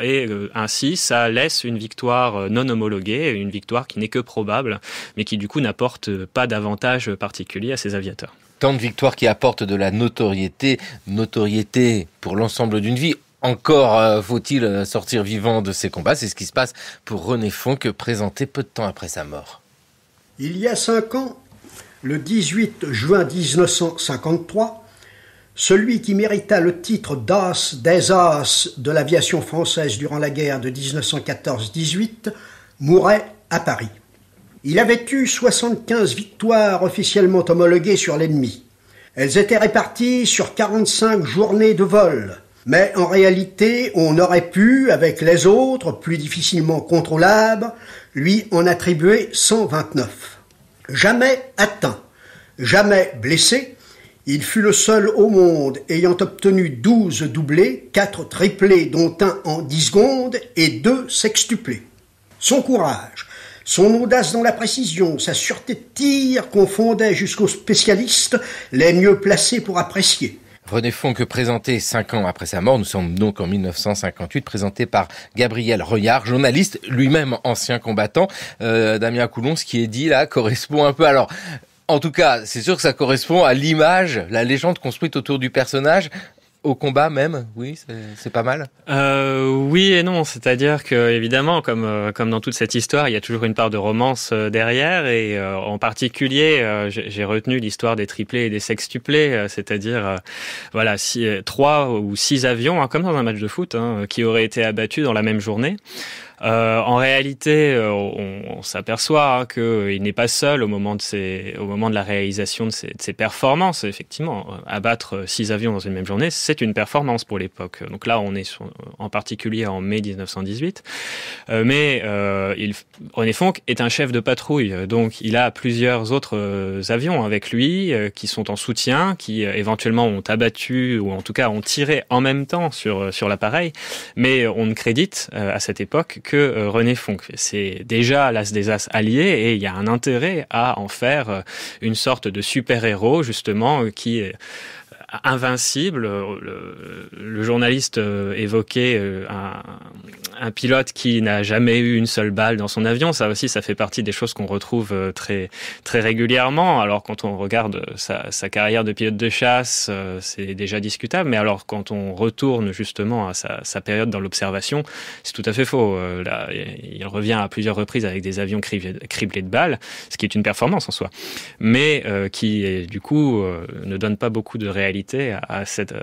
et ainsi, ça laisse une victoire non homologuée, une victoire qui n'est que probable, mais qui du coup n'apporte pas d'avantage particulier à ces aviateurs tant de victoires qui apportent de la notoriété, notoriété pour l'ensemble d'une vie. Encore euh, faut-il euh, sortir vivant de ces combats. C'est ce qui se passe pour René Fonck, présenté peu de temps après sa mort. Il y a cinq ans, le 18 juin 1953, celui qui mérita le titre d'as des as de l'aviation française durant la guerre de 1914-18 mourait à Paris. Il avait eu 75 victoires officiellement homologuées sur l'ennemi. Elles étaient réparties sur 45 journées de vol, mais en réalité, on aurait pu, avec les autres, plus difficilement contrôlables, lui en attribuer 129. Jamais atteint, jamais blessé, il fut le seul au monde ayant obtenu 12 doublés, 4 triplés dont un en 10 secondes et deux sextuplés. Son courage, son audace dans la précision, sa sûreté de tir confondaient jusqu'aux spécialistes les mieux placés pour apprécier. René Fonck, présenté cinq ans après sa mort, nous sommes donc en 1958, présenté par Gabriel Royard, journaliste, lui-même ancien combattant. Euh, Damien Coulon, ce qui est dit là correspond un peu. Alors, en tout cas, c'est sûr que ça correspond à l'image, la légende construite autour du personnage au combat même, oui, c'est pas mal. Euh, oui et non, c'est-à-dire que évidemment, comme euh, comme dans toute cette histoire, il y a toujours une part de romance euh, derrière, et en particulier, j'ai retenu l'histoire des triplés et des sextuplés, c'est-à-dire voilà, trois ou six avions, hein, comme dans un match de foot, hein, qui auraient été abattus dans la même journée. Euh, en réalité, euh, on, s'aperçoit hein, qu'il euh, n'est pas seul au moment de, ses, au moment de la réalisation de ses, de ses performances. Effectivement, abattre six avions dans une même journée, c'est une performance pour l'époque. Donc là, on est en particulier en mai 1918. mais il, René Fonck est un chef de patrouille, donc il a plusieurs autres avions avec lui qui sont en soutien, qui éventuellement ont abattu ou en tout cas ont tiré en même temps sur, sur l'appareil. Mais on ne crédite à cette époque que euh, René Fonck. C'est déjà l'as des as allié et il y a un intérêt à en faire euh, une sorte de super-héros justement euh, qui invincible. Euh, le, journaliste euh, évoquait euh, un, un pilote qui n'a jamais eu une seule balle dans son avion. Ça aussi, ça fait partie des choses qu'on retrouve très, très régulièrement. Alors, quand on regarde sa, sa carrière de pilote de chasse, c'est déjà discutable. Mais alors, quand on retourne justement à sa, sa période dans l'observation, c'est tout à fait faux. Là, il revient à plusieurs reprises avec des avions criblés de balles, ce qui est une performance en soi, mais qui, du coup, ne donne pas beaucoup de réalité à cette, euh,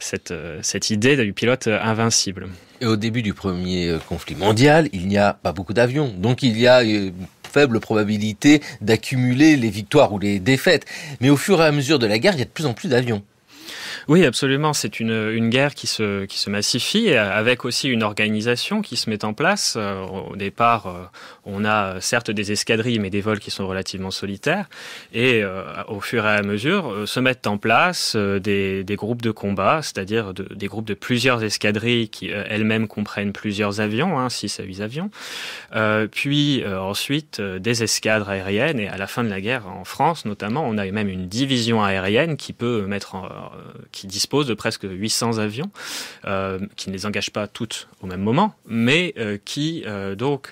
cette, euh, cette idée du pilote euh, invincible. Et au début du premier conflit mondial, il n'y a pas beaucoup d'avions. Donc il y a une faible probabilité d'accumuler les victoires ou les défaites. Mais au fur et à mesure de la guerre, il y a de plus en plus d'avions. Oui, absolument. C'est une, guerre qui se, qui se massifie, avec aussi une organisation qui se met en place. Euh, au départ, euh, on a euh, certes des escadrilles, mais des vols qui sont relativement solitaires. Et au fur et à mesure, se mettent en place des, des groupes de combat, c'est-à-dire des groupes de plusieurs escadrilles qui elles-mêmes comprennent plusieurs avions, hein, 6 à 8 avions. puis ensuite, des escadres aériennes. Et à la fin de la guerre, en France notamment, on a même une division aérienne qui peut mettre en, qui dispose de presque 800 avions, euh, qui ne les engage pas toutes au même moment, mais euh, qui euh, donc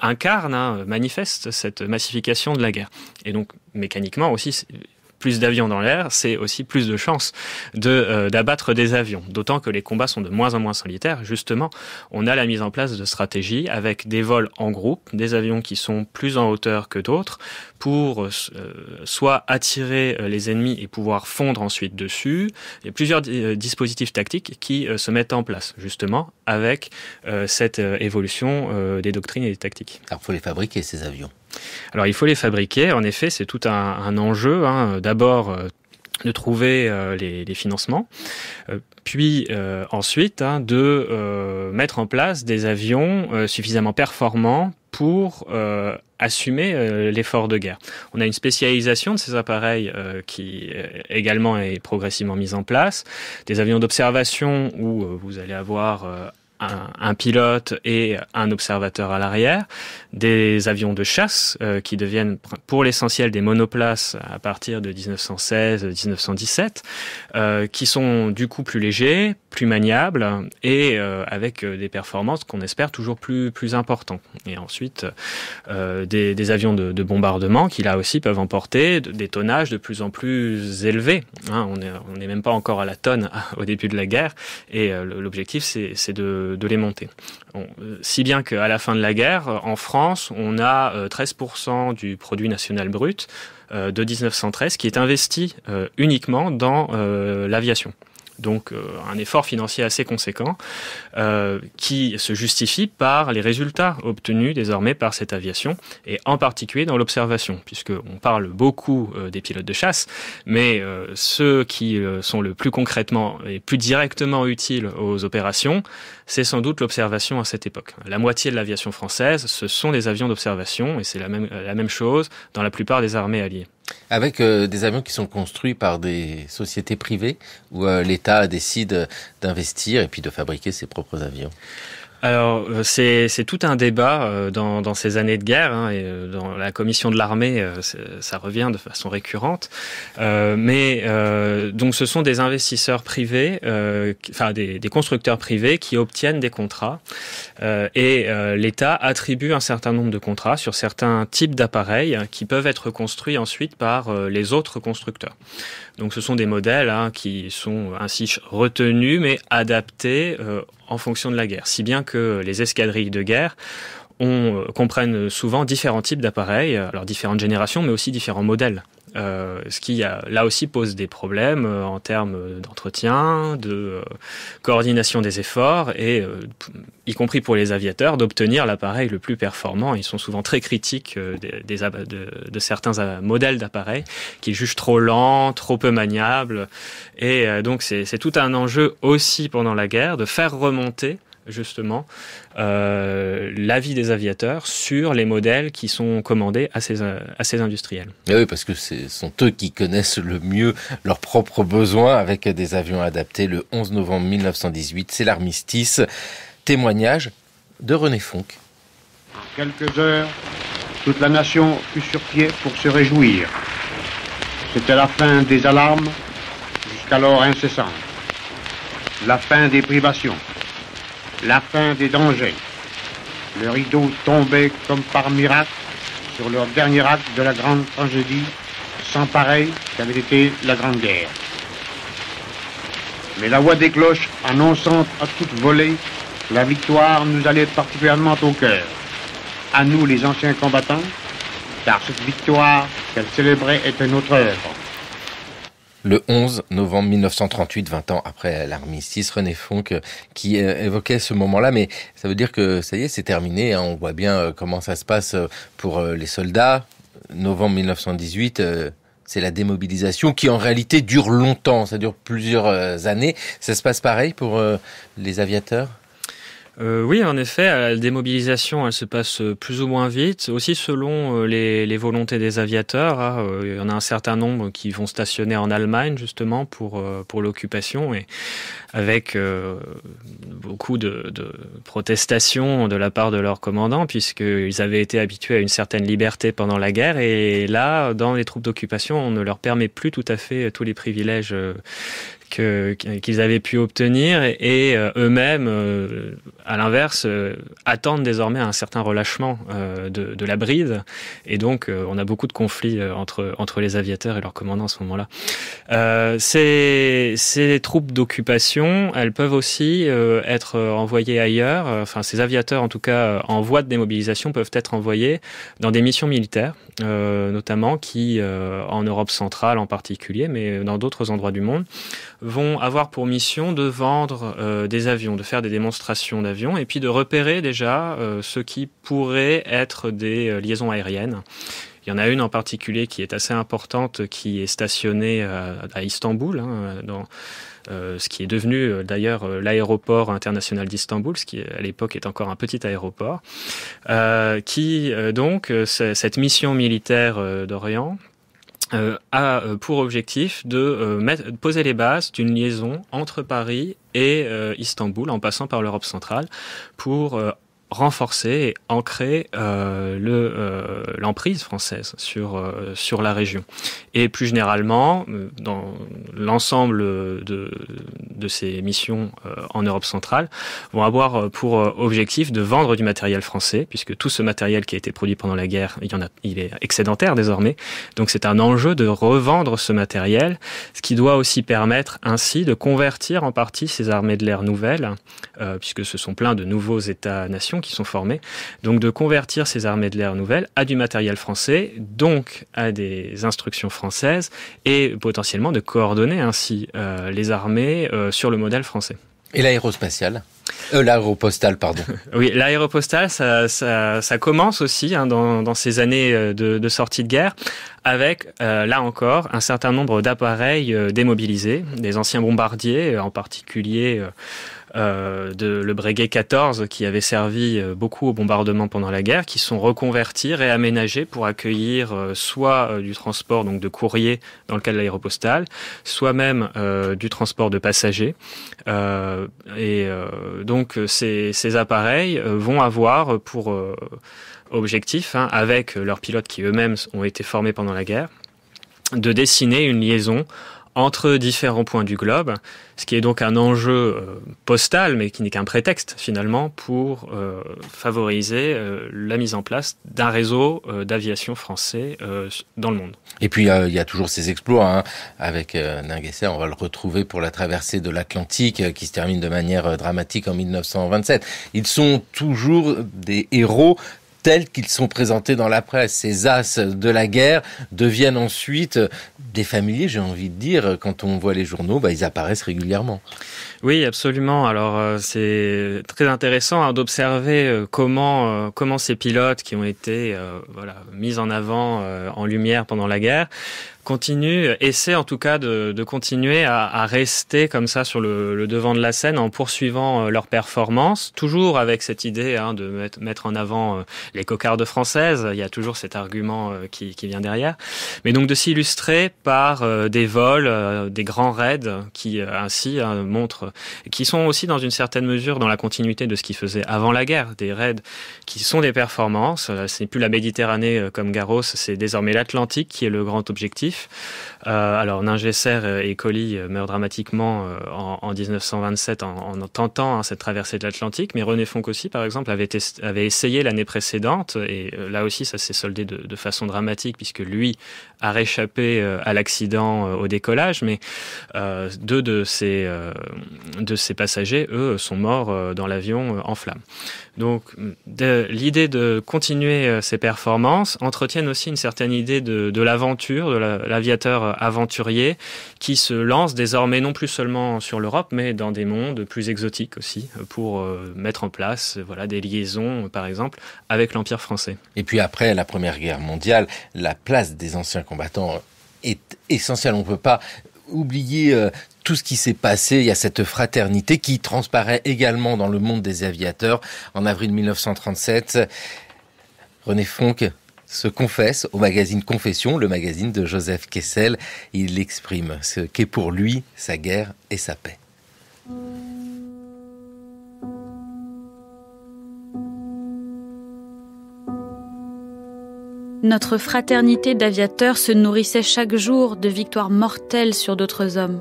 incarne, hein, manifeste cette massification de la guerre. Et donc mécaniquement aussi, plus d'avions dans l'air, c'est aussi plus de chances de euh, d'abattre des avions. D'autant que les combats sont de moins en moins solitaires. Justement, on a la mise en place de stratégies avec des vols en groupe, des avions qui sont plus en hauteur que d'autres, pour euh, euh, soit attirer les ennemis et pouvoir fondre ensuite dessus. Il y a plusieurs dispositifs tactiques qui se mettent en place, justement, avec cette évolution des doctrines et des tactiques. Alors, il faut les fabriquer, ces avions. Alors il faut les fabriquer, en effet c'est tout un, enjeu. Hein. D'abord euh, de trouver euh, les, financements, euh, puis ensuite hein, de mettre en place des avions suffisamment performants pour assumer l'effort de guerre. On a une spécialisation de ces appareils qui également est progressivement mise en place, des avions d'observation où vous allez avoir un, pilote et un observateur à l'arrière, des avions de chasse euh, qui deviennent pour l'essentiel des monoplaces à partir de 1916-1917, euh, qui sont du coup plus légers, plus maniables et euh, avec des performances qu'on espère toujours plus, plus importantes. Et ensuite, des, avions de, bombardement qui là aussi peuvent emporter des tonnages de plus en plus élevés. Hein. on n'est est même pas encore à la tonne au début de la guerre et l'objectif c'est de les monter. Euh, si bien qu'à la fin de la guerre, en France, on a 13% euh, du produit national brut euh, de 1913 qui est investi uniquement dans l'aviation donc euh, un effort financier assez conséquent, euh, qui se justifie par les résultats obtenus désormais par cette aviation, et en particulier dans l'observation, puisqu'on parle beaucoup euh, des pilotes de chasse, mais ceux qui sont le plus concrètement et plus directement utiles aux opérations, c'est sans doute l'observation à cette époque. La moitié de l'aviation française, ce sont des avions d'observation, et c'est la même, la même chose dans la plupart des armées alliées. Avec euh, des avions qui sont construits par des sociétés privées où euh, l'État décide d'investir et puis de fabriquer ses propres avions alors, euh, c'est, tout un débat euh, dans, ces années de guerre, hein, et euh, dans la commission de l'armée, ça revient de façon récurrente. mais donc, ce sont des investisseurs privés, enfin des, constructeurs privés qui obtiennent des contrats, et l'État attribue un certain nombre de contrats sur certains types d'appareils hein, qui peuvent être construits ensuite par les autres constructeurs. Donc ce sont des modèles hein, qui sont euh, ainsi retenus mais adaptés euh, en fonction de la guerre. Si bien que les escadrilles de guerre euh, comprennent souvent différents types d'appareils, alors différentes générations, mais aussi différents modèles. Euh, ce qui, euh, là aussi, pose des problèmes euh, en termes d'entretien, de coordination des efforts, et y compris pour les aviateurs, d'obtenir l'appareil le plus performant. Ils sont souvent très critiques des, de, de, certains modèles d'appareils qu'ils jugent trop lents, trop peu maniables. Et donc, c'est tout un enjeu aussi pendant la guerre de faire remonter justement euh, l'avis des aviateurs sur les modèles qui sont commandés à ces, industriels. oui, parce que ce sont eux qui connaissent le mieux leurs propres besoins avec des avions adaptés. Le 11 novembre 1918, c'est l'armistice. Témoignage de René Fonck. Quelques heures, toute la nation fut sur pied pour se réjouir. C'était la fin des alarmes, jusqu'alors incessantes. La fin des privations la fin des dangers. Le rideau tombait comme par miracle sur leur dernier acte de la grande tragédie, sans pareil qu'avait été la Grande Guerre. Mais la voix des cloches, annonçant à toute volée la victoire, nous allait particulièrement au cœur. À nous, les anciens combattants, car cette victoire qu'elle célébrait était notre œuvre le 11 novembre 1938, 20 ans après l'armistice. René Fonck qui euh, évoquait ce moment-là, mais ça veut dire que ça y est, c'est terminé. Hein. On voit bien euh, comment ça se passe euh, pour les soldats. Novembre 1918 c'est la démobilisation qui en réalité dure longtemps, ça dure plusieurs années. Ça se passe pareil pour les aviateurs euh, oui, en effet, euh, la démobilisation, elle se passe euh, plus ou moins vite, aussi selon euh, les, volontés des aviateurs. Hein, il y en a un certain nombre qui vont stationner en Allemagne justement pour pour l'occupation et avec beaucoup de, de, protestations de la part de leurs commandants, puisqu'ils avaient été habitués à une certaine liberté pendant la guerre et là, dans les troupes d'occupation, on ne leur permet plus tout à fait tous les privilèges qu'ils avaient pu obtenir et, euh, eux-mêmes, euh, à l'inverse, euh, attendent désormais un certain relâchement de, la bride. Et donc, on a beaucoup de conflits entre, entre les aviateurs et leurs commandants en ce moment-là. Euh, ces, ces, troupes d'occupation, elles peuvent aussi être envoyées ailleurs. Enfin, ces aviateurs, en tout cas, en voie de démobilisation, peuvent être envoyés dans des missions militaires, notamment qui, en Europe centrale en particulier, mais dans d'autres endroits du monde, vont avoir pour mission de vendre euh, des avions, de faire des démonstrations d'avions, et puis de repérer déjà euh, ce qui pourrait être des euh, liaisons aériennes. Il y en a une en particulier qui est assez importante, qui est stationnée à, Istanbul, hein, dans ce qui est devenu d'ailleurs l'aéroport international d'Istanbul, ce qui à l'époque est encore un petit aéroport, qui donc cette mission militaire d'Orient euh, a euh, pour objectif de, euh, mettre, poser les bases d'une liaison entre Paris et Istanbul en passant par l'Europe centrale pour renforcer et ancrer euh, euh, l'emprise française sur, euh, sur la région. Et plus généralement, dans l'ensemble de, de ces missions en Europe centrale, vont avoir pour objectif de vendre du matériel français, puisque tout ce matériel qui a été produit pendant la guerre, il, y en a, il est excédentaire désormais. Donc c'est un enjeu de revendre ce matériel, ce qui doit aussi permettre ainsi de convertir en partie ces armées de l'air nouvelles, puisque ce sont plein de nouveaux États-nations qui sont formés, Donc de convertir ces armées de l'air nouvelles à du matériel français, donc à des instructions françaises, et potentiellement de coordonner ainsi euh, les armées euh, sur le modèle français. Et l'aérospatiale euh, L'aéropostale, pardon. oui, l'aéropostale, ça, ça, commence aussi hein, dans, ces années euh, de, sortie de guerre avec, là encore, un certain nombre d'appareils démobilisés, des anciens bombardiers, en particulier euh, de le Breguet 14 qui avait servi euh, beaucoup au bombardement pendant la guerre, qui sont reconvertis, réaménagés pour accueillir euh, soit du transport donc de courrier dans le cas de l'aéropostale, soit même du transport de passagers. et donc ces, appareils vont avoir pour objectif, hein, avec leurs pilotes qui eux-mêmes ont été formés pendant la guerre, de dessiner une liaison entre différents points du globe, ce qui est donc un enjeu euh, postal, mais qui n'est qu'un prétexte finalement pour euh, favoriser euh, la mise en place d'un réseau d'aviation français dans le monde. Et puis il y a toujours ces exploits hein. avec Ningesser, on va le retrouver pour la traversée de l'Atlantique qui se termine de manière dramatique en 1927. Ils sont toujours des héros qu'ils sont présentés dans la presse. Ces as de la guerre deviennent ensuite des familiers, j'ai envie de dire. Quand on voit les journaux, bah, ils apparaissent régulièrement. Oui, absolument. Alors, euh, c'est très intéressant hein, d'observer euh, comment, euh, comment ces pilotes qui ont été voilà, mis en avant, en lumière pendant la guerre, continue, essaie en tout cas de, de continuer à, à, rester comme ça sur le, le, devant de la scène en poursuivant euh, leur performance, toujours avec cette idée hein, de mettre, mettre, en avant euh, les cocardes françaises. Il y a toujours cet argument euh, qui, qui vient derrière, mais donc de s'illustrer par des vols, des grands raids qui ainsi hein, montrent, qui sont aussi dans une certaine mesure dans la continuité de ce qu'ils faisaient avant la guerre, des raids qui sont des performances. C'est plus la Méditerranée comme Garros, c'est désormais l'Atlantique qui est le grand objectif. Euh, alors Ningesser et euh, Colly euh, meurent dramatiquement en, 1927 en, tentant hein, cette traversée de l'Atlantique, mais René Fonck aussi, par exemple, avait, avait essayé l'année précédente, et là aussi ça s'est soldé de, façon dramatique, puisque lui a réchappé à l'accident au décollage, mais deux de ses de passagers, eux, sont morts dans l'avion en flammes. Donc l'idée de continuer ces performances entretiennent aussi une certaine idée de, l'aventure, de l'aviateur euh, aventurier qui se lance désormais non plus seulement sur l'Europe, mais dans des mondes plus exotiques aussi, euh, pour euh, mettre en place voilà, des liaisons, par exemple, avec l'Empire français. Et puis après la Première Guerre mondiale, la place des anciens combattants est essentielle. On ne peut pas oublier tout ce qui s'est passé. Il y a cette fraternité qui transparaît également dans le monde des aviateurs. En avril 1937, René Fonck se confesse au magazine Confession, le magazine de Joseph Kessel. Il exprime ce qu'est pour lui sa guerre et sa paix. Notre fraternité d'aviateurs se nourrissait chaque jour de victoires mortelles sur d'autres hommes.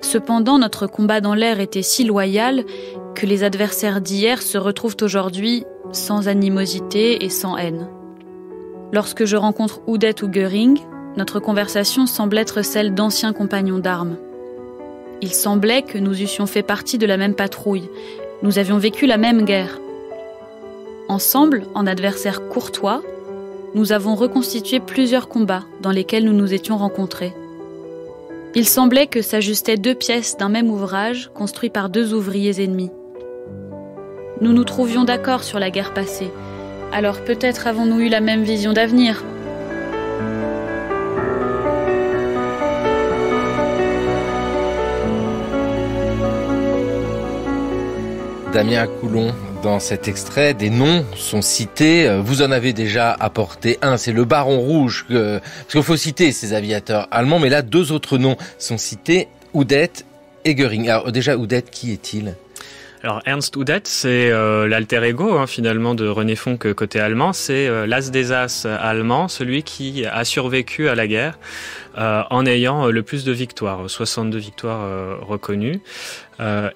Cependant, notre combat dans l'air était si loyal que les adversaires d'hier se retrouvent aujourd'hui sans animosité et sans haine. Lorsque je rencontre Oudette ou Göring, notre conversation semble être celle d'anciens compagnons d'armes. Il semblait que nous eussions fait partie de la même patrouille, nous avions vécu la même guerre. Ensemble, en adversaires courtois, nous avons reconstitué plusieurs combats dans lesquels nous nous étions rencontrés. Il semblait que s'ajustaient deux pièces d'un même ouvrage construit par deux ouvriers ennemis. Nous nous trouvions d'accord sur la guerre passée, alors peut-être avons-nous eu la même vision d'avenir. Damien Coulon, dans cet extrait, des noms sont cités. Vous en avez déjà apporté un, c'est le Baron Rouge, parce qu'il faut citer ces aviateurs allemands, mais là, deux autres noms sont cités, Oudette et Göring. Alors déjà, Oudette, qui est-il alors Ernst Udet, c'est euh, l'alter ego hein, finalement de René Fonck euh, côté allemand. C'est euh, l'as des as allemand, celui qui a survécu à la guerre en ayant le plus de victoires, 62 victoires reconnues.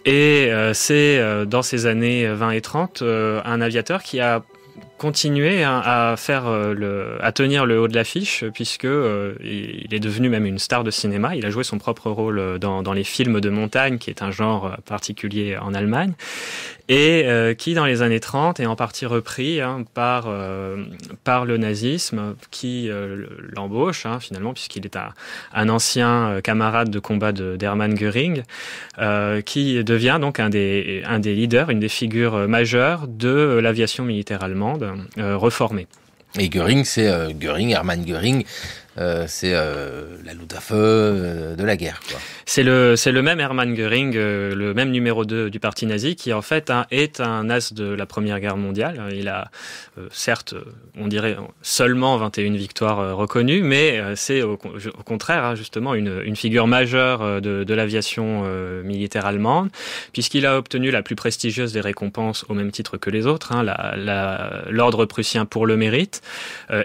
et c'est dans ces années 20 et 30 un aviateur qui a continuer à, faire euh, le, à tenir le haut de l'affiche puisque euh, il est devenu même une star de cinéma. Il a joué son propre rôle euh, dans, les films de montagne, qui est un genre particulier en Allemagne, et qui dans les années 30 est en partie repris hein, par le nazisme qui l'embauche hein, finalement puisqu'il est un, ancien camarade de combat de d'Hermann Göring, qui devient donc un des leaders, une des figures majeures de l'aviation militaire allemande euh, reformé. Et Göring, c'est euh, Göring, Hermann Göring, euh, c'est euh, la loutre à feu euh, de la guerre. C'est le, le même Hermann Göring, le même numéro 2 du parti nazi, qui en fait est un as de la Première Guerre mondiale. Il a certes, on dirait, seulement 21 victoires reconnues, mais c'est au, contraire hein, justement une, une, figure majeure de, de l'aviation militaire allemande, puisqu'il a obtenu la plus prestigieuse des récompenses au même titre que les autres, hein, l'ordre prussien pour le mérite,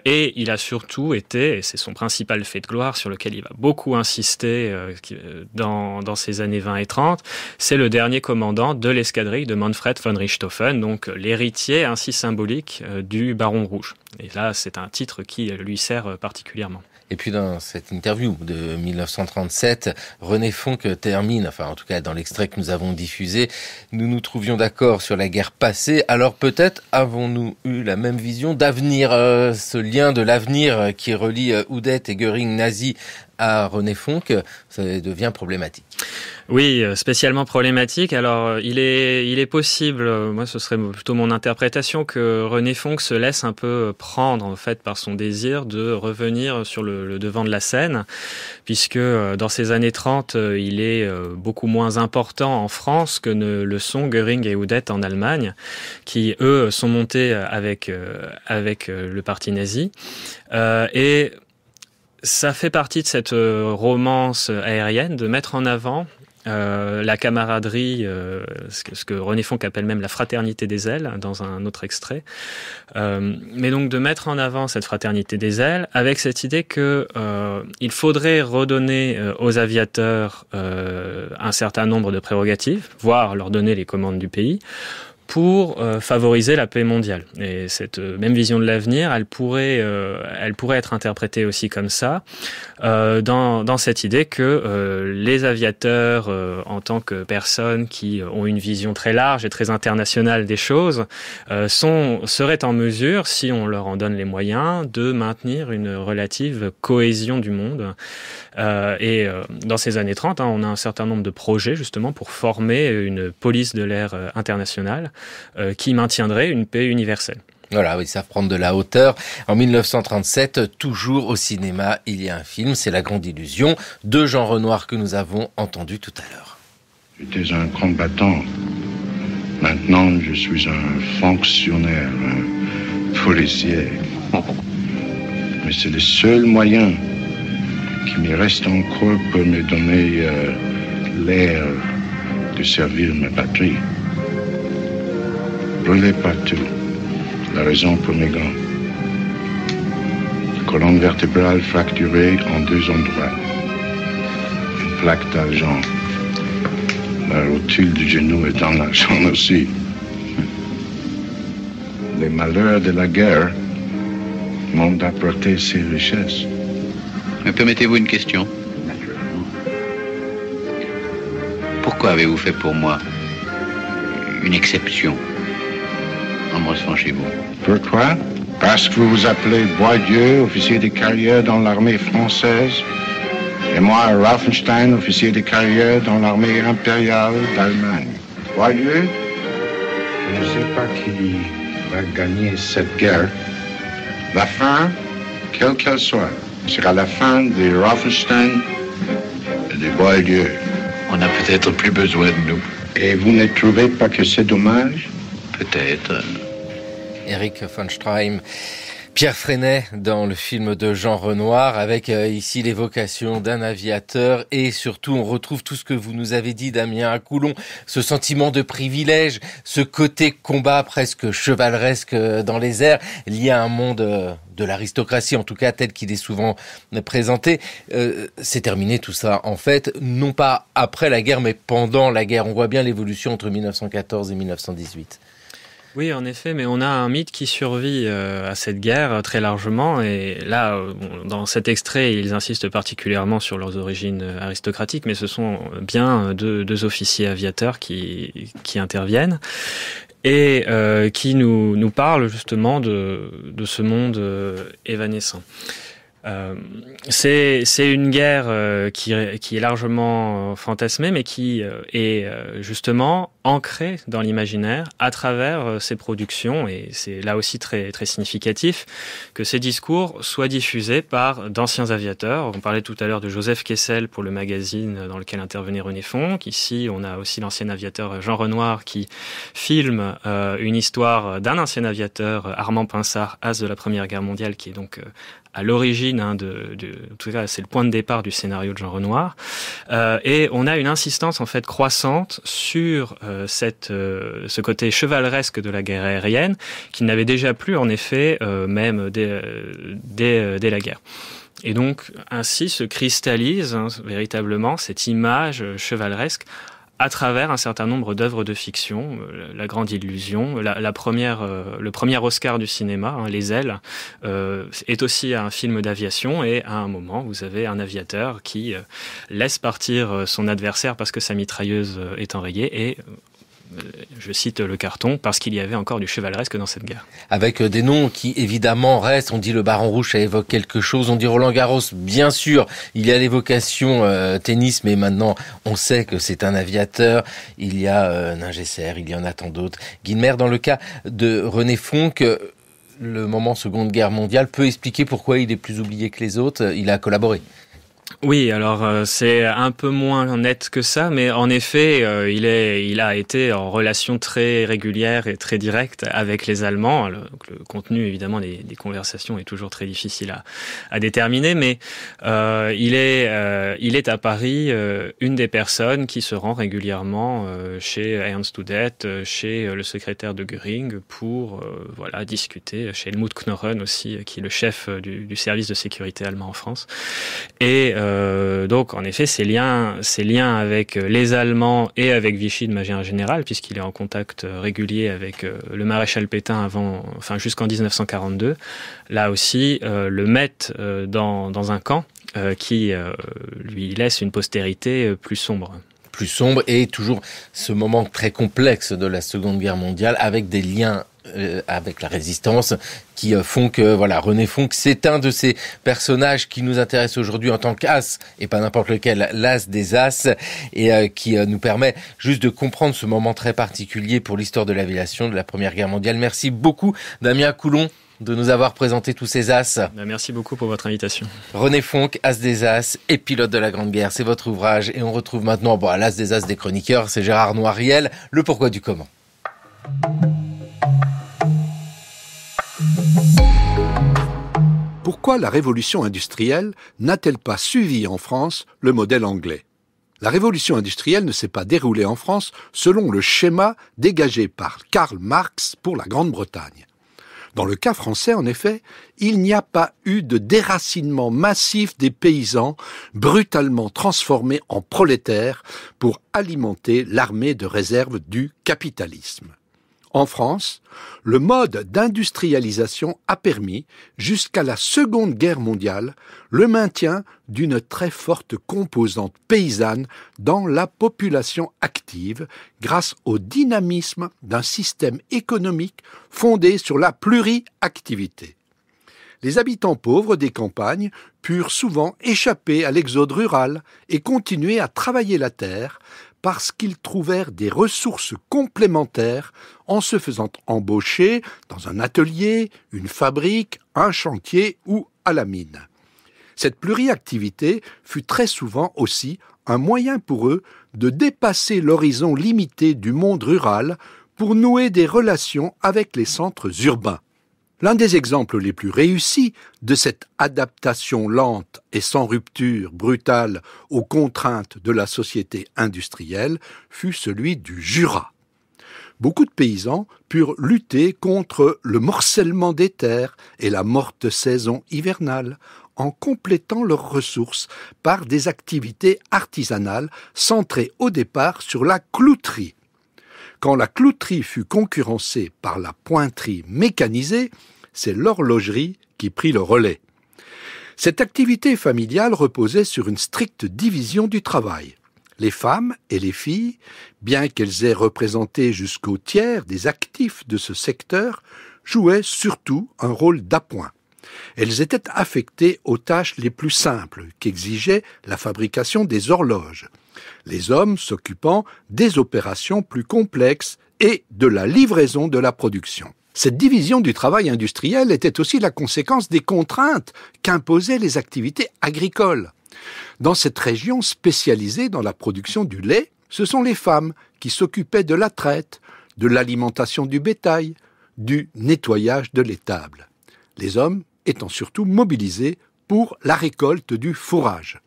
et il a surtout été, et c'est son principal fait de gloire sur lequel il va beaucoup insister euh, euh, dans, dans ces années 20 et 30, c'est le dernier commandant de l'escadrille de Manfred von Richthofen, donc euh, l'héritier ainsi symbolique du Baron Rouge. Et là, c'est un titre qui lui sert particulièrement. Et puis dans cette interview de 1937, René Fonck termine, enfin en tout cas dans l'extrait que nous avons diffusé, nous nous trouvions d'accord sur la guerre passée, alors peut-être avons-nous eu la même vision d'avenir, euh, ce lien de l'avenir qui relie euh, Houdet et Göring nazi à René Fonck, ça devient problématique. Oui, euh, spécialement problématique. Alors, euh, il est, il est possible, euh, moi ce serait plutôt mon interprétation, que René Fonck se laisse un peu prendre en fait par son désir de revenir sur le, devant de la scène, puisque dans ces années 30, il est beaucoup moins important en France que ne le sont Goering et Houdet en Allemagne, qui eux sont montés avec, avec le parti nazi. Euh, et ça fait partie de cette euh, romance euh, aérienne de mettre en avant euh, la camaraderie, ce, que, René Fonck appelle même la fraternité des ailes, hein, dans un autre extrait. mais donc de mettre en avant cette fraternité des ailes avec cette idée que il faudrait redonner aux aviateurs un certain nombre de prérogatives, voire leur donner les commandes du pays, pour euh, favoriser la paix mondiale. Et cette euh, même vision de l'avenir, elle pourrait, euh, elle pourrait être interprétée aussi comme ça, dans, cette idée que les aviateurs, en tant que personnes qui ont une vision très large et très internationale des choses, seraient en mesure, si on leur en donne les moyens, de maintenir une relative cohésion du monde. et dans ces années 30, hein, on a un certain nombre de projets justement pour former une police de l'air internationale euh, qui maintiendrait une paix universelle. Voilà, ils savent prendre de la hauteur. En 1937, toujours au cinéma, il y a un film, c'est La Grande Illusion, de Jean Renoir que nous avons entendu tout à l'heure. J'étais un combattant. Maintenant, je suis un fonctionnaire, un policier. Mais c'est le seul moyen qui me reste encore pour me donner euh, l'air de servir ma patrie. Brûlé partout. La raison pour mes gants. Colonne vertébrale fracturée en deux endroits. Une plaque d'argent. La rotule du genou est dans argent aussi. Les malheurs de la guerre m'ont apporté ces richesses. Mais Permettez-vous une question Naturellement. Pourquoi avez-vous fait pour moi une exception chez vous. Pourquoi Parce que vous vous appelez Boisdieu, officier de carrière dans l'armée française, et moi, Raffenstein, officier de carrière dans l'armée impériale d'Allemagne. Boisdieu, je ne sais pas qui va gagner cette guerre. La fin, quelle qu'elle soit, sera la fin de Raffenstein et des Boisdieu. On n'a peut-être plus besoin de nous. Et vous ne trouvez pas que c'est dommage Peut-être. Eric von Streim. Pierre Freinet dans le film de Jean Renoir avec euh, ici l'évocation d'un aviateur et surtout on retrouve tout ce que vous nous avez dit Damien à Coulon, ce sentiment de privilège, ce côté combat presque chevaleresque euh, dans les airs lié à un monde euh, de l'aristocratie en tout cas tel qu'il est souvent présenté. C'est terminé tout ça en fait, non pas après la guerre mais pendant la guerre. On voit bien l'évolution entre 1914 et 1918. Oui, en effet, mais on a un mythe qui survit euh, à cette guerre euh, très largement. Et là, euh, dans cet extrait, ils insistent particulièrement sur leurs origines aristocratiques, mais ce sont bien deux, officiers aviateurs qui, qui interviennent et qui nous, parlent justement de, de ce monde évanescent. Euh, c'est une guerre euh, qui, est largement euh, fantasmée, mais qui euh, est justement ancrée dans l'imaginaire à travers ces productions, et c'est là aussi très, très significatif que ces discours soient diffusés par d'anciens aviateurs. On parlait tout à l'heure de Joseph Kessel pour le magazine dans lequel intervenait René Fonck. Ici, on a aussi l'ancien aviateur Jean Renoir qui filme une histoire d'un ancien aviateur, Armand Pinsard, as de la Première Guerre mondiale, qui est donc à l'origine, hein, de, de, en tout cas, c'est le point de départ du scénario de Jean Renoir. Euh, et on a une insistance en fait croissante sur euh, cette, euh, ce côté chevaleresque de la guerre aérienne, qui n'avait déjà plus en effet, même dès, dès, la guerre. Et donc, ainsi se cristallise hein, véritablement cette image chevaleresque à travers un certain nombre d'œuvres de fiction, euh, La Grande Illusion, la, première, euh, le premier Oscar du cinéma, hein, Les Ailes, euh, est aussi un film d'aviation et à un moment, vous avez un aviateur qui laisse partir son adversaire parce que sa mitrailleuse est enrayée et euh, je cite le carton, parce qu'il y avait encore du chevaleresque dans cette guerre. Avec euh, des noms qui évidemment restent, on dit le Baron Rouge, ça évoque quelque chose, on dit Roland Garros, bien sûr, il y a l'évocation euh, tennis, mais maintenant on sait que c'est un aviateur, il y a un Ningesser, il y en a tant d'autres. Guilmer, dans le cas de René Fonck, le moment Seconde Guerre mondiale peut expliquer pourquoi il est plus oublié que les autres, il a collaboré. Oui, alors euh, c'est un peu moins net que ça, mais en effet, euh, il, est, il a été en relation très régulière et très directe avec les Allemands. Le, contenu, évidemment, des, conversations est toujours très difficile à, déterminer, mais euh, il, est, il est à Paris une des personnes qui se rend régulièrement chez Ernst Udet, chez le secrétaire de Göring, pour voilà, discuter, chez Helmut Knorren aussi, qui est le chef du, du service de sécurité allemand en France. Et euh, donc, en effet, ces liens, ces liens avec euh, les Allemands et avec Vichy de manière générale, puisqu'il est en contact euh, régulier avec le maréchal Pétain avant, enfin jusqu'en 1942. Là aussi, le mettent dans, dans un camp qui lui laisse une postérité plus sombre plus sombre et toujours ce moment très complexe de la Seconde Guerre mondiale avec des liens euh, avec la résistance qui euh, font que voilà René Fonck c'est un de ces personnages qui nous intéresse aujourd'hui en tant qu'as et pas n'importe lequel l'as des as et euh, qui nous permet juste de comprendre ce moment très particulier pour l'histoire de l'aviation de la Première Guerre mondiale. Merci beaucoup Damien Coulon de nous avoir présenté tous ces as. Bah, merci beaucoup pour votre invitation. René Fonck, As des As et pilote de la Grande Guerre, c'est votre ouvrage. Et on retrouve maintenant bon, l'As des As des chroniqueurs, c'est Gérard Noiriel, le pourquoi du comment. Pourquoi la révolution industrielle n'a-t-elle pas suivi en France le modèle anglais La révolution industrielle ne s'est pas déroulée en France selon le schéma dégagé par Karl Marx pour la Grande-Bretagne. Dans le cas français, en effet, il n'y a pas eu de déracinement massif des paysans brutalement transformés en prolétaires pour alimenter l'armée de réserve du capitalisme. En France, le mode d'industrialisation a permis, jusqu'à la Seconde Guerre mondiale, le maintien d'une très forte composante paysanne dans la population active grâce au dynamisme d'un système économique fondé sur la pluriactivité. Les habitants pauvres des campagnes purent souvent échapper à l'exode rural et continuer à travailler la terre, parce qu'ils trouvèrent des ressources complémentaires en se faisant embaucher dans un atelier, une fabrique, un chantier ou à la mine. Cette pluriactivité fut très souvent aussi un moyen pour eux de dépasser l'horizon limité du monde rural pour nouer des relations avec les centres urbains. L'un des exemples les plus réussis de cette adaptation lente et sans rupture brutale aux contraintes de la société industrielle fut celui du Jura. Beaucoup de paysans purent lutter contre le morcellement des terres et la morte saison hivernale en complétant leurs ressources par des activités artisanales centrées au départ sur la clouterie, quand la clouterie fut concurrencée par la pointerie mécanisée, c'est l'horlogerie qui prit le relais. Cette activité familiale reposait sur une stricte division du travail. Les femmes et les filles, bien qu'elles aient représenté jusqu'au tiers des actifs de ce secteur, jouaient surtout un rôle d'appoint. Elles étaient affectées aux tâches les plus simples qu'exigeait la fabrication des horloges les hommes s'occupant des opérations plus complexes et de la livraison de la production. Cette division du travail industriel était aussi la conséquence des contraintes qu'imposaient les activités agricoles. Dans cette région spécialisée dans la production du lait, ce sont les femmes qui s'occupaient de la traite, de l'alimentation du bétail, du nettoyage de l'étable. Les hommes étant surtout mobilisés pour la récolte du fourrage.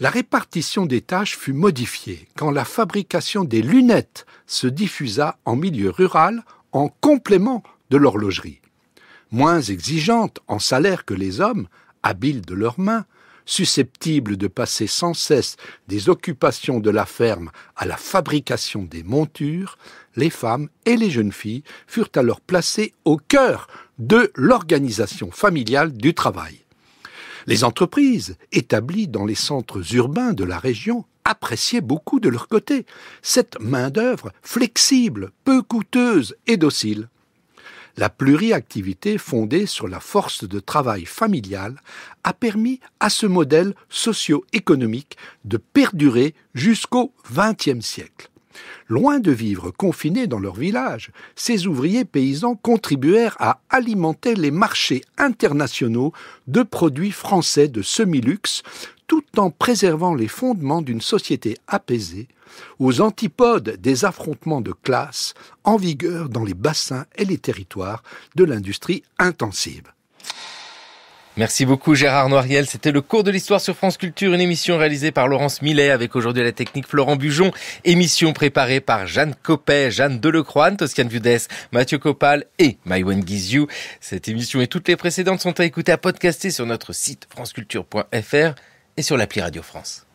La répartition des tâches fut modifiée quand la fabrication des lunettes se diffusa en milieu rural en complément de l'horlogerie. Moins exigeantes en salaire que les hommes, habiles de leurs mains, susceptibles de passer sans cesse des occupations de la ferme à la fabrication des montures, les femmes et les jeunes filles furent alors placées au cœur de l'organisation familiale du travail. Les entreprises, établies dans les centres urbains de la région, appréciaient beaucoup de leur côté cette main-d'œuvre flexible, peu coûteuse et docile. La pluriactivité fondée sur la force de travail familiale a permis à ce modèle socio-économique de perdurer jusqu'au XXe siècle. Loin de vivre confinés dans leur village, ces ouvriers paysans contribuèrent à alimenter les marchés internationaux de produits français de semi-luxe, tout en préservant les fondements d'une société apaisée, aux antipodes des affrontements de classe en vigueur dans les bassins et les territoires de l'industrie intensive. Merci beaucoup Gérard Noiriel. C'était le cours de l'histoire sur France Culture, une émission réalisée par Laurence Millet avec aujourd'hui la technique Florent Bujon, émission préparée par Jeanne Copet, Jeanne Delecroix, Toscane Vudes, Mathieu Copal et Maïwen Guizou. Cette émission et toutes les précédentes sont à écouter, à podcaster sur notre site franceculture.fr et sur l'appli Radio France.